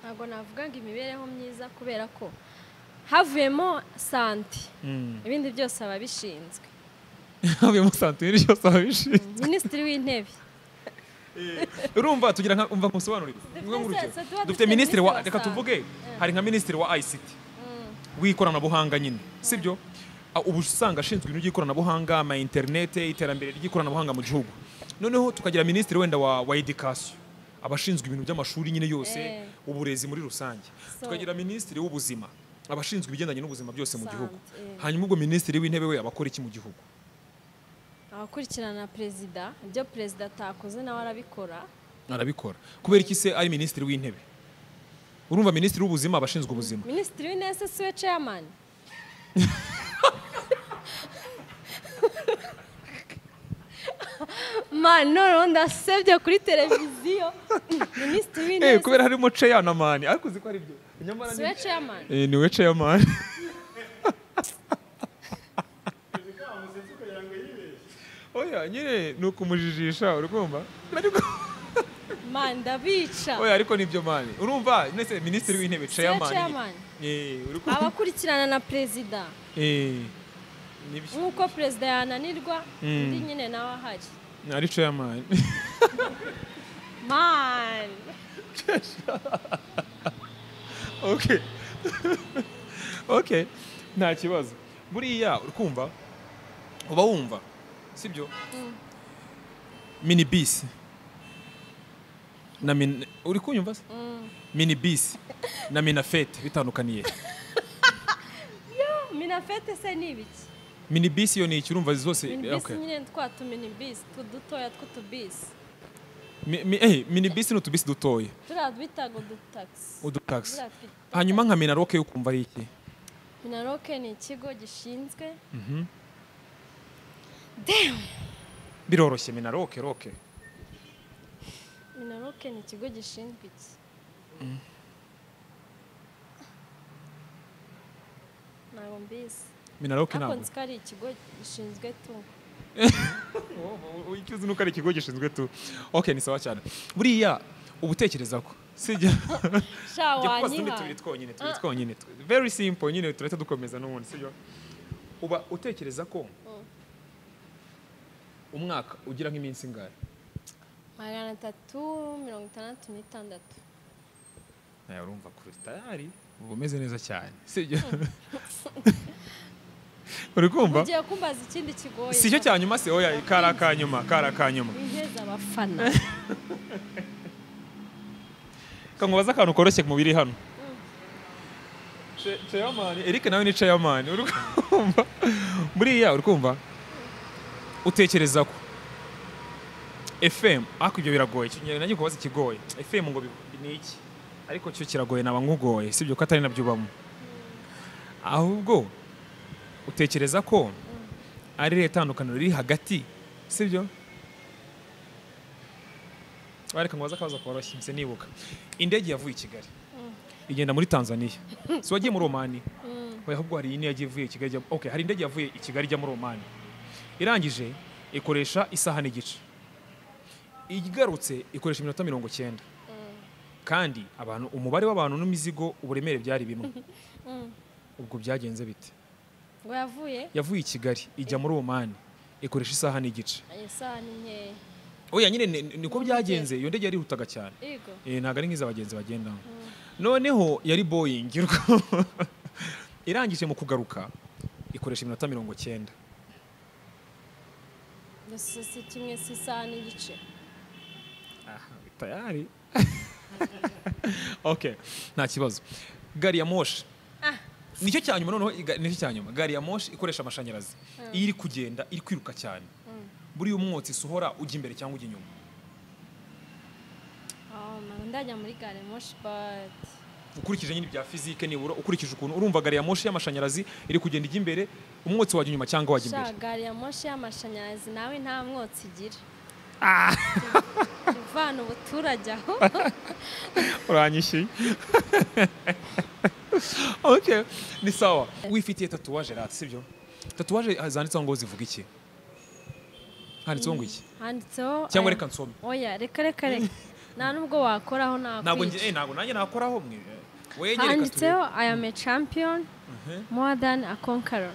ntabwo navuga ngo imibereho myiza kubera ko havuyemo sante hmm. ibindi byose aba abishinzwe havuye musantire iri cyose wabishije minisitiri w'intebe urumva tugira nka umva nkusobanurire dufite minisitiri wa reka tuvuge e. hari nka minisitiri wa ICT w'ikoranabuhanga mm. nyine sibyo ubu usanga ashinzwe ibintu by'ikoranabuhanga ama interinete iterambere ry'ikoranabuhanga mu gihugu noneho tukagira minisitiri wenda wa edikasiyo abashinzwe ibintu by'amashuri nyine yose e. uburezi muri rusange tukagira minisitiri w'ubuzima abashinzwe ibigendanye n'ubuzima byose mu gihugu hanyuma ubwo minisitiri w'intebe we abakora iki mu gihugu abakurikirana perezida ibyo perezida atakoze nawe arabikora arabikora kubera iki se ari minisitiri w'intebe urumva minisitiri w'ubuzima abashinzwe ubuzima minisitiri w'intebe si we ceyamani mani noneho ndasebye kuri televiziyo minisitiri w'intebe eh, kubera harimo ceyamani ariko uzi ko ari byo ni we ceyamani eh, oya oh nyine ni ukumujijisha urumva ndabica oya oh ariko nibyo mani urumva ndetse minisitiri w'intebe ceyamani abakurikirana na perezida nk'uko perezida yananirwa undi hmm. nyine nawe ahari ari ceyamani mani oke oke nta kibazo buriya urikumva uba wumva sibyo mm. mini bisi na mini uri kunyumva se mm. mini bisi na minafete bitandukaniye minafete se ni ibiki mini bisi iyo ni ikirumva zose mini bisi nyine twa tumini bisi tudutoya tw'utubisi mini bisi eh, ni utubisi dutoya turiya bitaga udutagisi udutagisi hanyuma nka minaroke yo kumva ari iki minaroke ni ikigo gishinzwe mhm. biroroshye minaroke roke minaroke ni ikigo gishinzwe iki mm. ntabwo mbizi minaroke ntabwo nzi ko ari ikigo gishinzwe tu icyo uzi nuko ari ikigo gishinzwe tu oke ni sawa cyane buriya uba utekereza ko sijya wanyiha tubiri twonyine tubiri twonyine very simple nyine turahita dukomeza n'ubundi sibyo uba utekereza ko umwaka ugira nk'iminsi ingahe magana atatu mirongo itandatu n'itandatu nawe urumva kurutayari uba umeze neza cyane sibyo uri kumva ugiye kumbaza ikindi kigoye si cyo cya nyuma se oya kari akanyuma kari akanyuma wiheza abafana kamubaza akantu koroshye mu biri hano mm. ceyamani eric nawe ni ceyamani uri kumva buriya uri kumva utekereza ko efemu ariko ibyo biragoye ngiye kubaza ikigoye efemu ngo ni iki ariko cyo kiragoye naba nkugoye sibyo ko atari nabyo ubamo ahubwo utekereza ko ari itandukaniro riri hagati sibyo wareka ngo baze akabazo koroshye mbese nibuka indege yavuye i kigali mm. igenda muri tanzania si wagiye muri omani mm. ahubwo hari ine yagiye ivuye i kigali hari indege yavuye i kigali ijya muri omani irangije ikoresha isaha n'igice igarutse ikoresha iminota mirongo cyenda kandi abantu umubare w'abantu n'imizigo uburemere byari bimwe mm. ubwo byagenze bite yavuye i kigali ijya muri omani ikoresha isaha n'igice oya nyine niko byagenze iyo ndege yarihutaga cyane eh, ntabwo ari nk'izo bagenzi bagendamo mm. noneho yari boyingi irangije mu kugaruka ikoresha iminota mirongo cyenda dusese kimwe si isaha n'igice tayari oke nta kibazo gari ya moshi ah. nicyo cya nyuma noneho nicyo cya nyuma gari ya moshi ikoresha amashanyarazi iyo hmm. iri kugenda iri kwiruka cyane hmm. buriya umwotsi usohora ujya imbere cyangwa ujya inyuma oh, ndajya muri gari ya moshi bati ukurikije nyine ibya fizike nibura ukurikije ukuntu urumva gari ya moshi y'amashanyarazi iri kugenda ijya imbere umwotsi wajya inyuma cyangwa wajya imbere gari ya moshi y'amashanyarazi nawe nta mwotsi igira ah. ivana ubuturage aho uranyishyuye ni sawa wifitiye tatuwaje rati sibyo tatuwaje zanditseho ngo zivuga iki handitseho ngo iki mm, handitseho cyangwa eh, reka nsome oya reka reka reka nta nubwo wakoraho nakwica eh, ntabwo nanjye nakoraho mwe handitseho i am champion uh-huh. more than a conqueror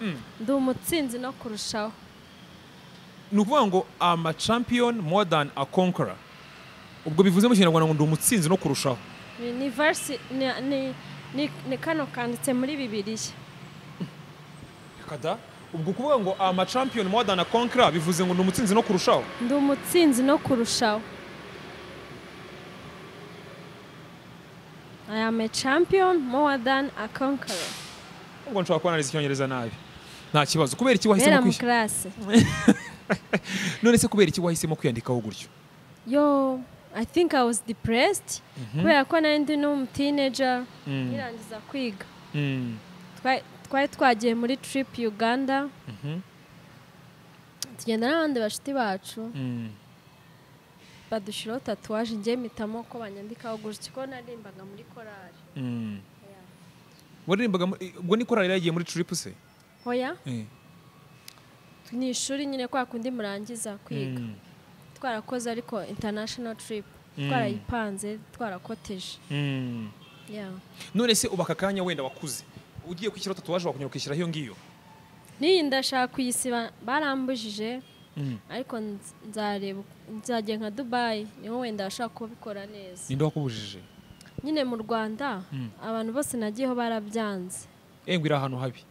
hmm. ndi umutsinzi no kurushaho ni ukuvuga ngo ama champion more than a conqueror ubwo bivuze mu kinyarwanda ngo ndi umutsinzi no kurushaho ni verse ni kano kanditse muri bibiriya kada ubwo kuvuga ngo ama champion more than a conqueror bivuze ngo ndi umutsinzi no kurushaho ndi umutsinzi no kurushaho I am a champion more than a conqueror. Ubwo nshobora kuba narize icyongereza nabi. Nta kibazo. Kubera iki wahisemo kwishyura? None se kubera iki wahisemo kwiyandikaho gutyo? Yo, I think I was depressed mhm. kubera ko nari ndi n'umu teenager mm. kwiga. Mm. Twari twagiye muri trip Uganda. Mhm. Tugenda n'abandi bashuti bacu. Mm. badushyiraho tatuwaje ngiye mitamo ko banyandikaho gutya ko naririmbaga muri korari waririmbaga mm. ubwo ni korari yagiye muri turipu se hoya eh. ni ishuri nyine kwa kundi murangiza kwiga mm. twarakoze ariko international trip mm. twarayipanze twarakoteje none se ubaka aka wenda wakuze ugiye kwishyiraho tatuwaje wakongera ukishyiraho iyo ngiyo n'iyi ndashaka kuyisiba barambujije Mm. ariko nzareba nzajya nka dubayi niho wenda bashaka kubikora neza ninde wakubujije nyine mu rwanda mm. abantu bose nagiyeho barabyanze eh, ngo iri ahantu habi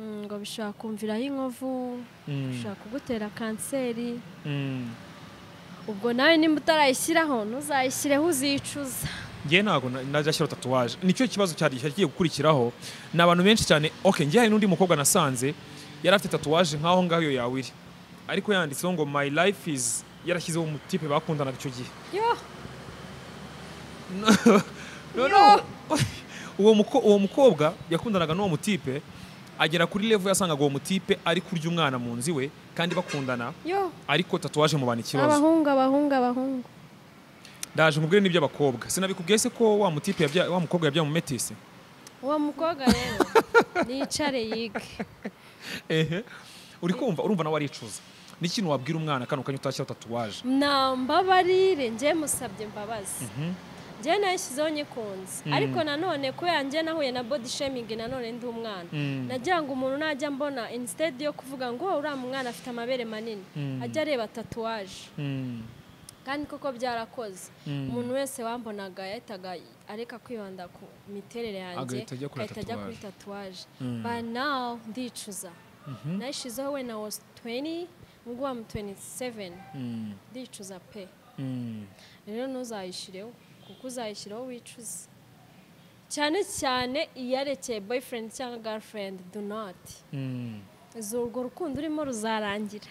mm, ngo bishobora kumviraho inkovu bishobora kugutera kanseri ubwo nawe nimba utarayishyiraho ntuzayishyireho uzicuza ngewe ntabwo najya tatuwaje nicyo kibazo cyari kigiye gukurikiraho ni abantu benshi cyane oke ngewe hari n'undi mukobwa nasanze yari afite tatuwaje nk'aho ngaho iyo yawe iri ariko yanditseho ngo my life is yarashyizeho umutipe bakundanaga icyo gihe uwo mukobwa yakundanaga n'uwo mutipe agera kuri level yasangaga uwo mutipe ari kurya umwana mu nzu iwe kandi bakundana ariko tatuwaje mu bantu ikibazo abahungu abahungu abahungu ndaje mubwire n'iby'abakobwa sinabikubwiye se ko wa mutipe wa mukobwa yabyaye umumetisi uwo mukobwa rero yicare yige uri kumva urumva nawe aricuza n'ikintu wabwira umwana kano kanya utashyira tatuwaje mbabarire njye musabye mbabazi mhm. njye nayishyizeho nyikunze mhm. ariko nanone kubera njye nahuye na body shaming nanone ndi umwana mhm. nagira ngo umuntu najya mbona instead yo kuvuga ngo uriya mwana afite amabere manini ajya areba tatuwaje kandi koko byarakoze umuntu wese wambonaga yahitaga areka kwibanda ku miterere yanjye agahita ajya kuri tatuwaje ba nawe ndicuza nayishyizeho wena was tweni ngo wamu tuweni seveni mm. mm. ndicuza pe rero ntuzayishyireho kuko uzayishyiraho wicuze cyane cyane iyarekeye boyfriend cyangwa girlfriend do not urwo mm. rukundo urimo ruzarangira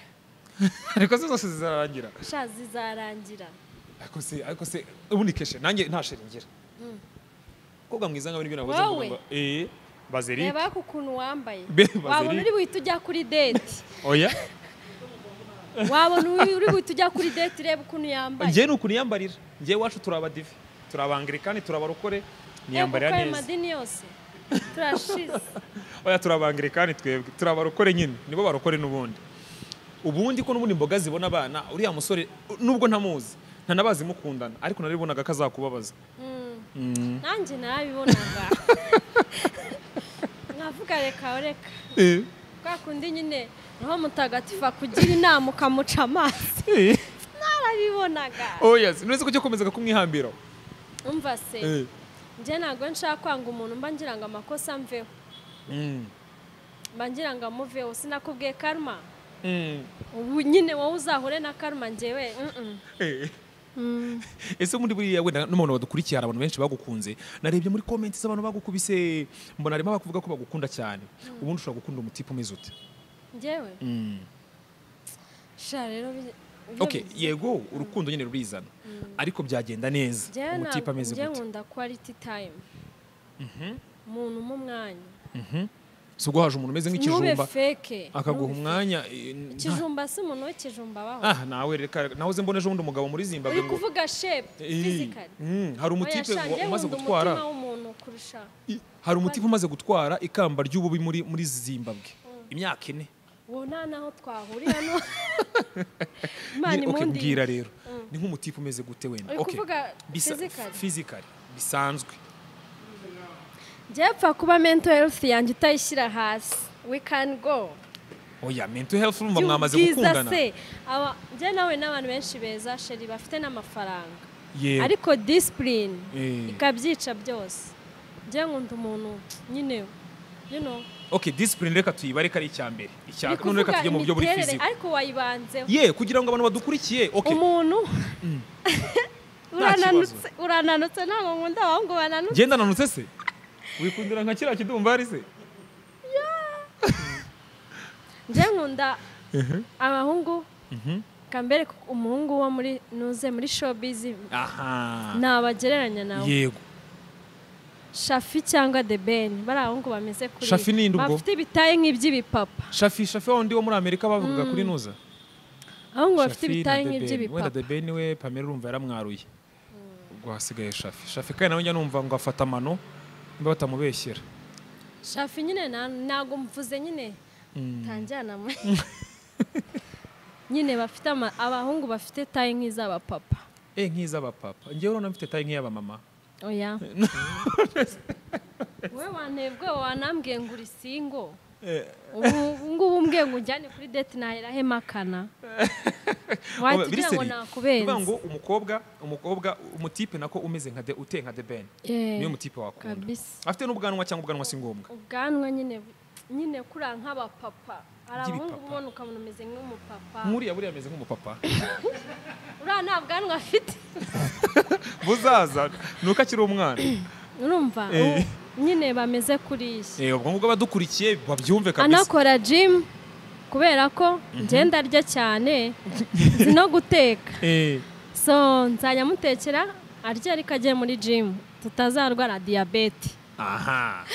ariko se zose zizarangira zizarangira ariko se ubundi keshe nanjye ngira umukobwa mwiza nka biriya navuze ngo eee eh, bazerike reba ukuntu wambaye wabona uri buhite ujya kuri deti oya oh, wabona uri buhite ujya kuri deti urebe ukuntu yambaye njyewe ni ukuntu yambarira njyewe wacu turabadive turabangirikani turabarokore niyambarira neza ego amadini yose turashize oya turabangirikani twebwe turabarokore nyine nibo barokore n'ubundi ubundi ko n'ubundi imboga zibona abana uriya musore nubwo ntamuzi ntanabazi mukundana ariko naribonaga ko azakubabaza mm. Mm. nanjye narabibonaga nkavuga reka reka eh. kwa kundi nyine roho mutagatifu akugira inama ukamuca amazi narabibonaga oh, nturetse ko ujya ukomeza kumwihambira umva se njye ntabwo nshaka kwanga umuntu mba ngira ngo amakosa mveho mm. mba ngira ngo amuveho sinakubwiye karma mm. ubu nyine wowe uzahure na karma ngewe mm. ese muri buriya wenda n'umuntu wadukurikiye hari abantu benshi bagukunze narebye muri komenti z'abantu bagukubise mbona harimo abakuvuga ko bagukunda cyane ubundi ushobora gukunda umutipe umeze ute ngewe mm. sha rero ok yego urukundo nyine rurizana mm. ariko byagenda neza umutipe ameze gutya nkunda quality time mhm. umuntu umwanya mhm. si ubwo umuntu umeze nk'ikijumba akaguha umwanya ikijumba eh, si umuntu w'ikijumba abaho ah, nawe reka nawe uze mbone ejo bundi muri zimbabwe uri kuvuga shepu eh, eh, mm, hari umutipe umaze gutwara hari umutipe umaze gutwara ikamba ry'ububi muri zimbabwe imyaka ine ubu nta n'aho twahurira no mbwira rero mm. ni nk'umutipe umeze gute wenda fizikari bisanzwe byapfa kuba mento herifu yanjye utayishyira hasi wikani go oya oh mento herifu rumva mwamaze gukundana eh? njye nawe n'abantu benshi beza sheri bafite n'amafaranga ariko disipurine eh. ikabyica byose njye nkunda umuntu nyine we ok disipurine reka tuyibare ko ari icya mbere icya none reka tujye mu buryo buri fiziko ariko wayibanzeho ye kugira ngo abantu badukurikiye umuntu mm. urananutse ntabwo nkunda abahungu bananutse ngenda nanutse se wikundira nka kiriya kidumbari se njye nkunda abahungu mhm. kambere umuhungu wo muri nuze muri shopizi ntabagereranya nawe yego shafi cyangwa the ben bari aho bameze kuri shafi ni ubwo bafite ibitaye nk'iby'ibipapa shafi shafi wa wundi wo muri amerika bavugaga mm. kuri nuza aho ngo bafite ibitaye nk'iby'ibipapa wenda the ben we pamela urumva yaramwaruye ubwo hasigaye shafi shafi kandi nawe njya numva ngo afata amano niba batamubeshyera shafi nyine ntabwo mvuze nyine mm. tanjyana nyine bafite abahungu bafite taye nk'iz'abapapa eh nk'iz'abapapa ngewe urabona mfite taye nk'iy'abamama oya wowe wantebwe wanambwiye ngo uri singo ubu ngubu mbwiye ngo ujyane kuri deti naherahe wagira ngo nakubenze ni ngo umukobwa umukobwa umutipe nako umeze nka de uteye nka de eh. niyo mutipe wakunda afite n'ubwanwa cyangwa ubwanwa si ngombwa ubwanwa nyine nyine kuri nk'abapapa hari abahungu ubona ukabona umeze nk'umupapa nk'uriya buriya ameze nk'umupapa uriya nta bwanwa afite buzaza nuko akiri umwana urumva eh. nyine bameze kuriya eh, ubwo ngubwo abadukurikiye babyumve kabisa anakora jimu kubera ko mhm. ngenda arya cyane no guteka eh. so nzajya mutekera arye ariko agiye muri jimu tutazarwara diyabete aha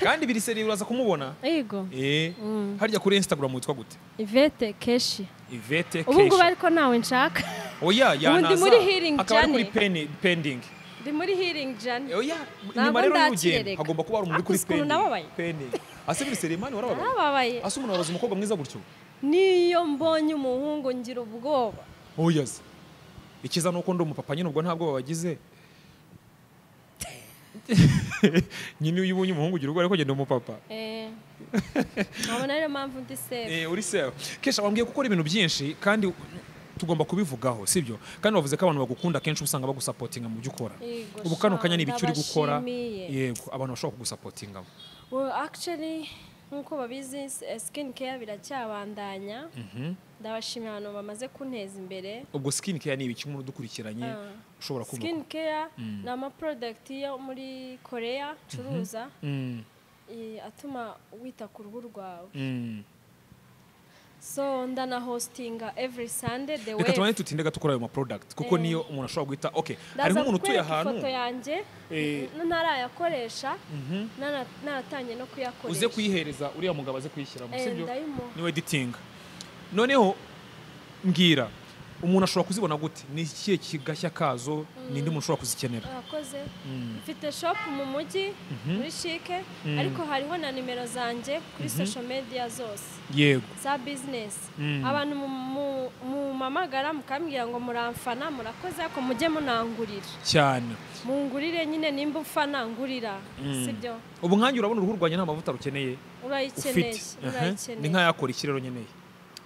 kandi biriseri uraza kumubona yego eh. mm. harya kuri instagram witwa gute ivete keshi ivete keshi ubu ariko nawe nshaka oya oh, yanaza ubu muri healing akaba ari kuri pending ndi muri healing jane oya oh, nyuma rero y'urugendo hagomba kuba hari umuntu kuri pending ase biriseri mani warababaye ase umuntu wabaza umukobwa mwiza gutyo niyo mbonye umuhungu ngira ubwoba oya oh, ikiza ni uko ndi umupapa nyine ubwo ntabwo babagize nyine iyo ubonye umuhungu ugira ubwo ariko genda umupapa eh. nkabona ariyo mpamvu ndi sefu eh, uri sefu kenshi wambwiye gukora ibintu byinshi kandi tugomba kubivugaho sibyo kandi wavuze ko abantu bagukunda kenshi usanga bagusapotinga mu byo ukora ubu kano kanya ni ibiki uri gukora yego abantu bashobora kugusapotingamo nk'uko babizi sikini keya biracyabandanya mhm. ndabashimira abantu bamaze kunteza imbere ubwo sikini keya ni ibiki nk'umuntu udukurikiranye ah. ushobora kumva sikini keya mm. ni amaporodagiti yo muri koreya ucuruza mhm. mm. atuma wita ku ruhu rwawe mm. so ndanahositinga every sunday the way reka tubane tutindaga dukora ayo maporodagiti kuko eh. niyo umuntu ashobora guhita ok hariho umuntu utuye ahantu ifoto yanjye eh. ntarayakoresha mhm. naratanye no kuyakoresha uze kuyihereza uriya mugabo aze kuyishyiramo sibyo eh, niwe editinga noneho mbwira umuntu ashobora kuzibona gute ni ikihe kigashya kazo n'indi mm. muntu ushobora kuzikenera urakoze mm. mfite shopu mu mujyi mhm. muri shike mm. ariko hariho na nimero zanjye kuri mhm. social media zose yego za bizinesi abantu mumamagara mukambwira ngo muramfana murakoze ariko mujye munangurira cyane mungurire nyine nimba ufana ngurira sibyo ubu nkange urabona uruhu rwanjye nta mavuta rukeneye urayikeneye ni nk'ayakora ikirero nkeneye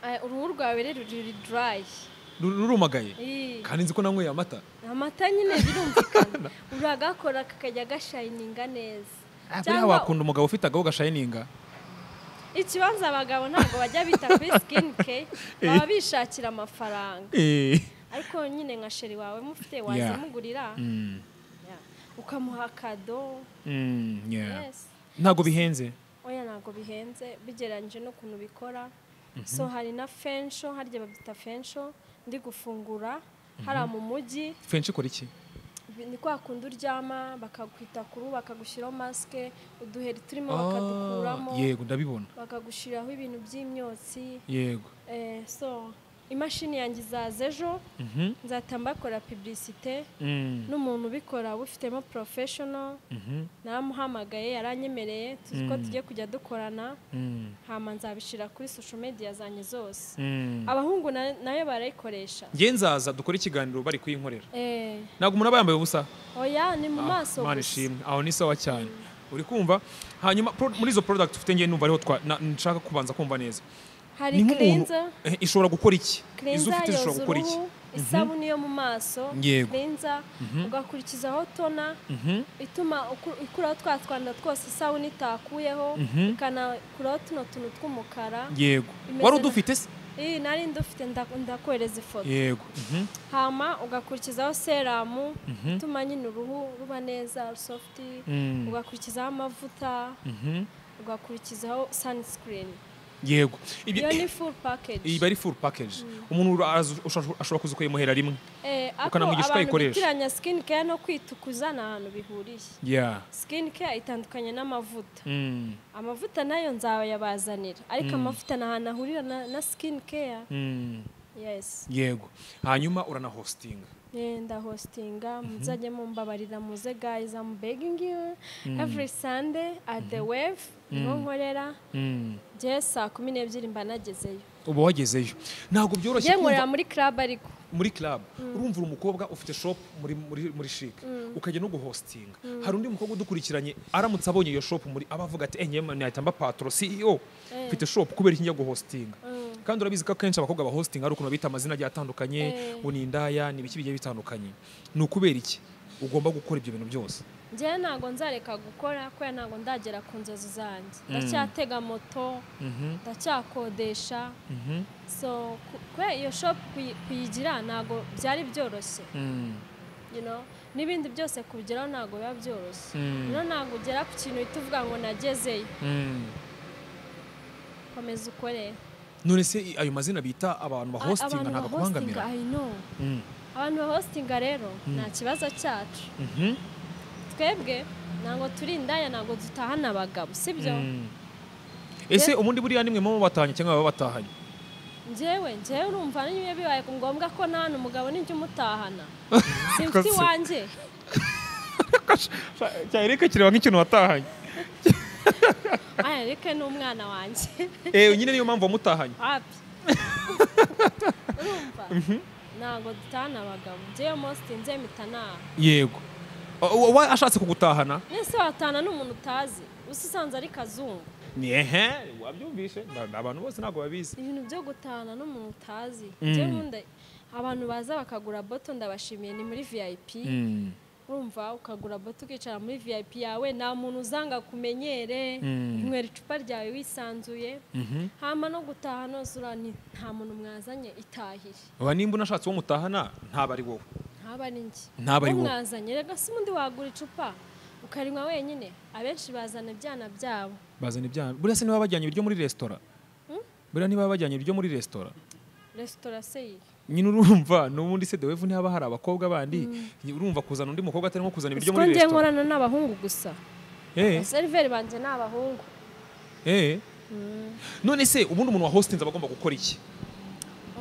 Eh, uruhu rwawe rero ruri durayi rurumagaye eh. kandi nzi ko nanyweye amata amata nyine birumvikana uragakora kakajya gashayininga neza ah, cyangwa wakunda umugabo ufite agahu gashayininga ikibanza abagabo ntabwo bajya bita kuri sikini ke baba bishakira amafaranga eh. ariko nyine nka sheri wawe mufite wazimugurira mm. ukamuha kado mm, ntabwo bihenze oya ntabwo bihenze bigereranyije n'ukuntu bikora Mhm. so hari na fensho harya babyita fensho ndi gufungura mhm. hariya mu mujyi fensho ikora iki ni kwa kundi uryama bakakwita kuru bakagushyiraho masike uduheri turimo ah, bakadukuramo yego ndabibona bakagushyiraho ibintu by'imyotsi yego eh, so imashini yanjye izaza ejo mhm. nzahita mbakora piburisite mm. n'umuntu ubikora ubifitemo porofeshono mhm. namuhamagaye yaranyemereye tuzi ko mm. tugiye kujya dukorana mm. hama nzabishyira kuri social media zanjye zose abahungu nayo barayikoresha nzaza dukore ikiganiro bari kuyinkorera eh. ntabwo umuntu aba yambaye ubusa oya ni mu ah, maso gusa aho ni sawa cyane uri kumva hanyuma muri izo porodagiti ufite ngewe numva ariho nshaka kubanza kumva neza hari kirenza eh, ishobora gukora iki izo ufite zishobora gukora iki mhm. isabune yo mu maso kirenza mhm. ugakurikizaho tona mhm. ituma ikuraho twa twanda twose isabune itakuyeho ikanakuraho tuno tuntu tw'umukara yego wari udufite se iyi nari ndufite ndakohereza ifoto yego hama ugakurikizaho seramu ituma nyine uruhu ruba neza rusofuti mm. ugakurikizaho amavuta ugakurikizaho sanisikirini yego iyo ni full package iba ari full package mm. umuntu ashobora kuza ukayimuhera rimwe eh, ukanamwigisha ukayikoreshasha bitiranya sikini keya no kwitukuza ni ahantu bihuriye sikini keya itandukanye n'amavuta mm. amavuta nayo nzayabazanira ariko mm. amavuta ni ahantu ahurira na sikini keya yego hanyuma uranahositinga ndahositinga muzajye mhm. mumbabarira muze guys I'm begging you mm. every Sunday niho nkorera bye saa kumi n'ebyiri mba nagezeyo uba wagezeyo ntabwo byoroshye nkorera muri club ariko muri club mm. urumva umukobwa ufite shop muri muri mm. ukajya no guhostinga hari undi mukobwa udukurikiranye aramutse abonye iyo shop muri abavuga ati enye eh, nahita mba patro CEO ufite eh. shop kubera iki njya guhostinga kandi urabizi ko akenshi abakobwa ba hositingi ari ukuntu bita amazina agiye atandukanye eh. ngo ni indaya ni bigiye bitandukanye ni ukubera iki ugomba gukora ibyo bintu byose njyewe ntabwo nzareka gukora kubera ntabwo ndagera ku nzozi zanjye mm. ndacyatega moto mhm. ndacyakodesha mhm. so kubera iyo shopu kuyigira ntabwo byari byoroshye mm. n'ibindi byose kubigeraho ntabwo biba byoroshye mm. rero ntabwo ugera ku kintu uhita uvuga ngo nagezeyo komeza ukore none se ayo mazina bita abantu bahositinga ntabwo akubangamira mm. abantu bahositinga rero mm. nta kibazo cyacu mhm. twebwe ntabwo turi indaya ntabwo dutahana abagabo sibyo mm. ese ubundi buriya nimwe muba batahanye cyangwa baba batahanye ngewe ngewe urumva niyo bibaye ngombwa ko nta umugabo n'ibyo umutahana simfite iwanjye cyane reka kireba nk'ikintu watahanye aya reka ni umwana wanjye eee eh, nyine niyo mpamvu wamutahanye mhm. ntabwo dutahana abagabo njyewe mositi nze mitanaha yego wowe ashatse kugutahana nese watahana n'umuntu utazi usa usanze ari kazungu nihe wabyumvishe abantu bose ntabwo babizi ibintu byo gutahana n'umuntu utazi njyewe mm. abantu baza bakagura boto ndabashimiye ni muri viyayipi urumva ukagura bote ukicara muri viyayipi yawe nta muntu uzanga kumenyere hmm. nywera icupa ryawe wisanzuye mhm. hama no gutaha urani nta muntu mwazanye itahire uba nimba unashatse uwo mutahana ntaba ari wowe ntaba ari njye ntaba ari wowe mwazanye reka si undi wagura icupa ukarinywa wenyine abenshi bazana ibyana byabo bazana ibyana buriya se niba bajyanye ibiryo muri resitora hmm? buriya niba bajyanye ibiryo muri resitora resitora seyi nyine urumva n'ubundi se dewevu ntihaba hari abakobwa bandi mm. urumva kuzana undi mukobwa atari nko kuzana ibiryo muri resitora ngiye nkorana n'abahungu gusa eh. abaseriveri banjye ni abahungu eh. mm. none se ubundi umuntu wa hositinzi aba agomba gukora iki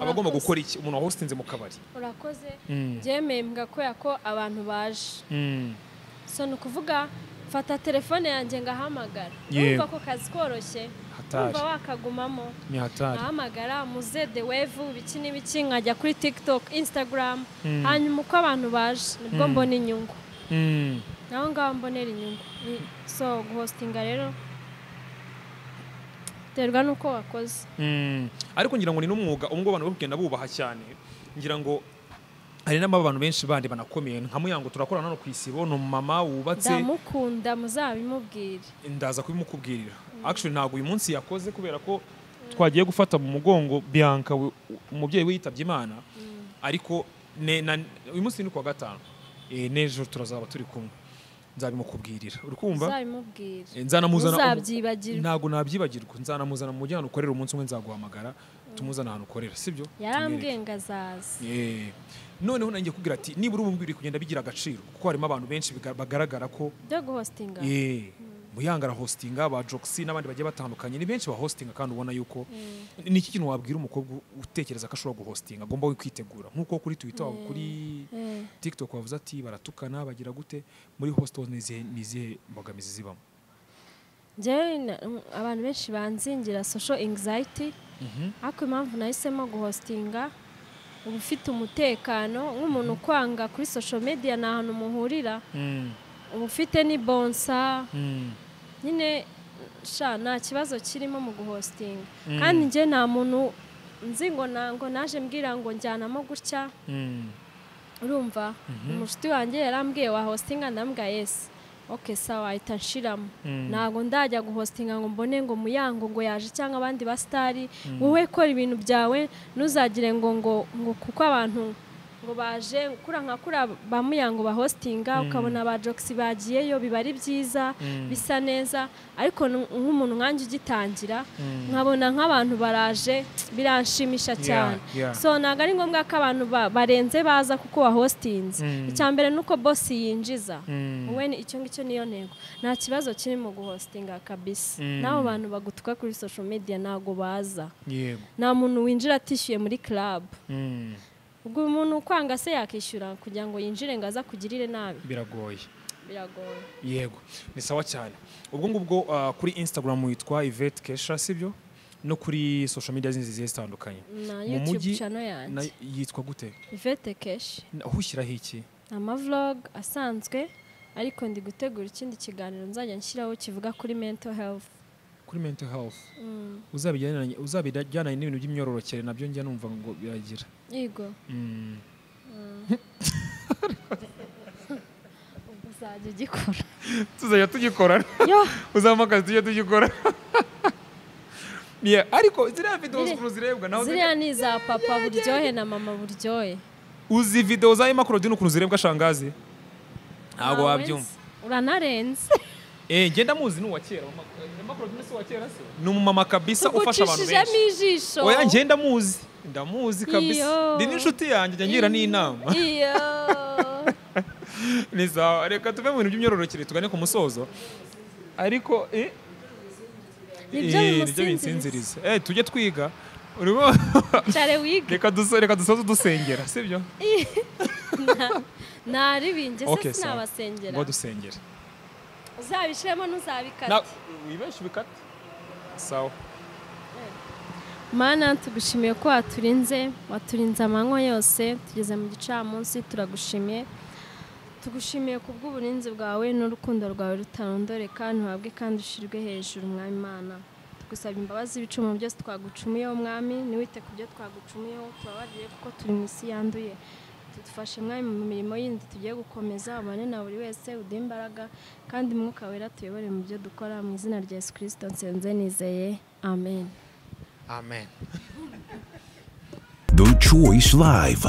aba agomba gukora iki umuntu wa hositinzi mu kabari urakoze byemeye mm. mbwa kubera ko abantu baje so ni ukuvuga fata telefone yanjye ngahamagara urumva ko kazi koroshye urumva wakagumamo ahamagara muzede wevu ibiki n'ibiki nkajya kuri tikitoke insitagaramu hmm. hanyuma uko abantu baje nibwo hmm. mbona inyungu hmm. naho ngaho mbonera inyungu so guhositinga rero biterwa n'uko wakoze ariko ngira ngo ni n'umwuga ubwo abantu bari kugenda bubaha cyane ngira ngo hari n'abo abantu benshi bandi banakomeye nka muyango turakorana hano ku isibo ni umumama wubatse ndamukunda muzabimubwire ndaza kubimukubwirira actually ntabwo uyu munsi yakoze kubera ko twagiye gufata mu mugongo bianca umubyeyi we yitabye imana mm. ariko uyu munsi ni kuwa gatanu eh, n'ejo turazaba turi kumwe nzabimukubwirira uri kumva eh, nzanamuzana ntabwo nabyibagirwa nzanamuzana mu muryango ukorera umunsi umwe nzaguhamagara tumuzana ahantu ukorera sibyo yarambwenga azaza noneho nanjye kubwira ati nibura ubu biri kugenda bigira agaciro kuko harimo abantu benshi bagaragara ko byo guhositinga hmm. muyangara hositinga ba jogisi n'abandi bagiye batandukanye ni benshi bahositinga kandi ubona yuko hmm. ni iki kintu wabwira umukobwa utekereza ko ashobora guhositinga agomba kwitegura nkuko kuri twita hmm. kuri tikitoki wavuze ati baratukana bagira gute muri hosito ni izihe mbogamizi zibamo abantu benshi banzingira social anxiety mhm. ariko impamvu nahisemo guhostinga uba ufite umutekano nk'umuntu ukwanga mhm. kuri social media mm. ni ahantu muhurira uba ufite n'ibonsa mm. nyine sha nta kibazo kirimo mu guhositinga mm. kandi njye nta muntu nzi ngo ntango naje mbwira ngo njyanamo gutya urumva mhm. umushuti wanjye yarambwiye wa hositinga ndambwa yesi oke sawa ahita nshiramo mm. ntabwo ndajya guhositinga ngo mbone ngo muyango ngo yaje cyangwa abandi basitari mm. wowe kora ibintu byawe ntuzagire ngo ngo kuko abantu ngo baje kura nka kura ba muyango bahositinga mm. ukabona ba jokisi bagiyeyo biba ari byiza mm. bisa neza ariko nk'umuntu nkanjye ugitangira mm. nkabona nk'abantu baraje biranshimisha cyane so ntabwo ari ngombwa ko abantu barenze baza kuko wa wahositinze icya mbere ni uko bosi yinjiza wowe icyo ngicyo niyo ntego nta kibazo kiri mu guhositinga kabisi n'abo bantu bagutuka kuri social media ntabwo baza nta muntu winjira atishyuye muri club ubwo umuntu ukwanga se yakishyura kugira ngo yinjire ngo aza kugirire nabi biragoye biragoye yego ni sawa cyane ubwo ngubwo ah, kuri instagram witwa ivete kesha sibyo no kuri social media zindi zigiye zitandukanye na youtube channel yanjye yitwa gute ivete keshi aho ushyiraho iki amavlog asanzwe ariko ndi gutegura ikindi kiganiro nzajya nshyiraho kivuga kuri mental health kuri mental health mm. uzabijyananye n'ibintu by'imyororokere nabyo njya numva ngo biragira yego mm. Mm. uzajya ugikora tuzajya tugikora uzamakaze tujye tugikora ariko ziriya videwo zikuru zirebwa nawe ziriya ni iza papa buryohe na mama buryohe uzi videwo za emakuru ukuntu zirebwa shangazi ntabwo wabyumva uranarenze ngenda eh, muzi ni uwa kera eh, ni umumama kabisa ufasha abantu benshi oya ngenda muzi ndamuzi kabisa ndi n'inshuti yanjye njya n'inama ni sawa reka tuve mu bintu by'imyororokere tugane ku musozo ariko eh? nibyo binsinziriza tujye twiga reka dusoze dusengera sibyo ntabibinge se sinabasengera ngo dusengere uzabishyiremo ntuzabikate wibeshye ubikate sawa mana tugushimiye ko waturinze waturinze amanywa yose tugeze mu gicamunsi turagushimiye tugushimiye ku bw'uburinzi bwawe n'urukundo rwawe rutarondoreka ntuhabwe kandi ushyirwe hejuru mwami mana tugusaba imbabazi ibicumu byose twagucumuyeho umwami ntiwite ku byo twagucumuyeho tubabarire kuko turi mu isi yanduye tudufashe umwanya mu mirimo yindi tugiye gukomeza abane na buri wese uduhe imbaraga kandi umwuka wera tuyobore mu byo dukora mu izina rya yesu kirisito nsenze nizeye amen amen live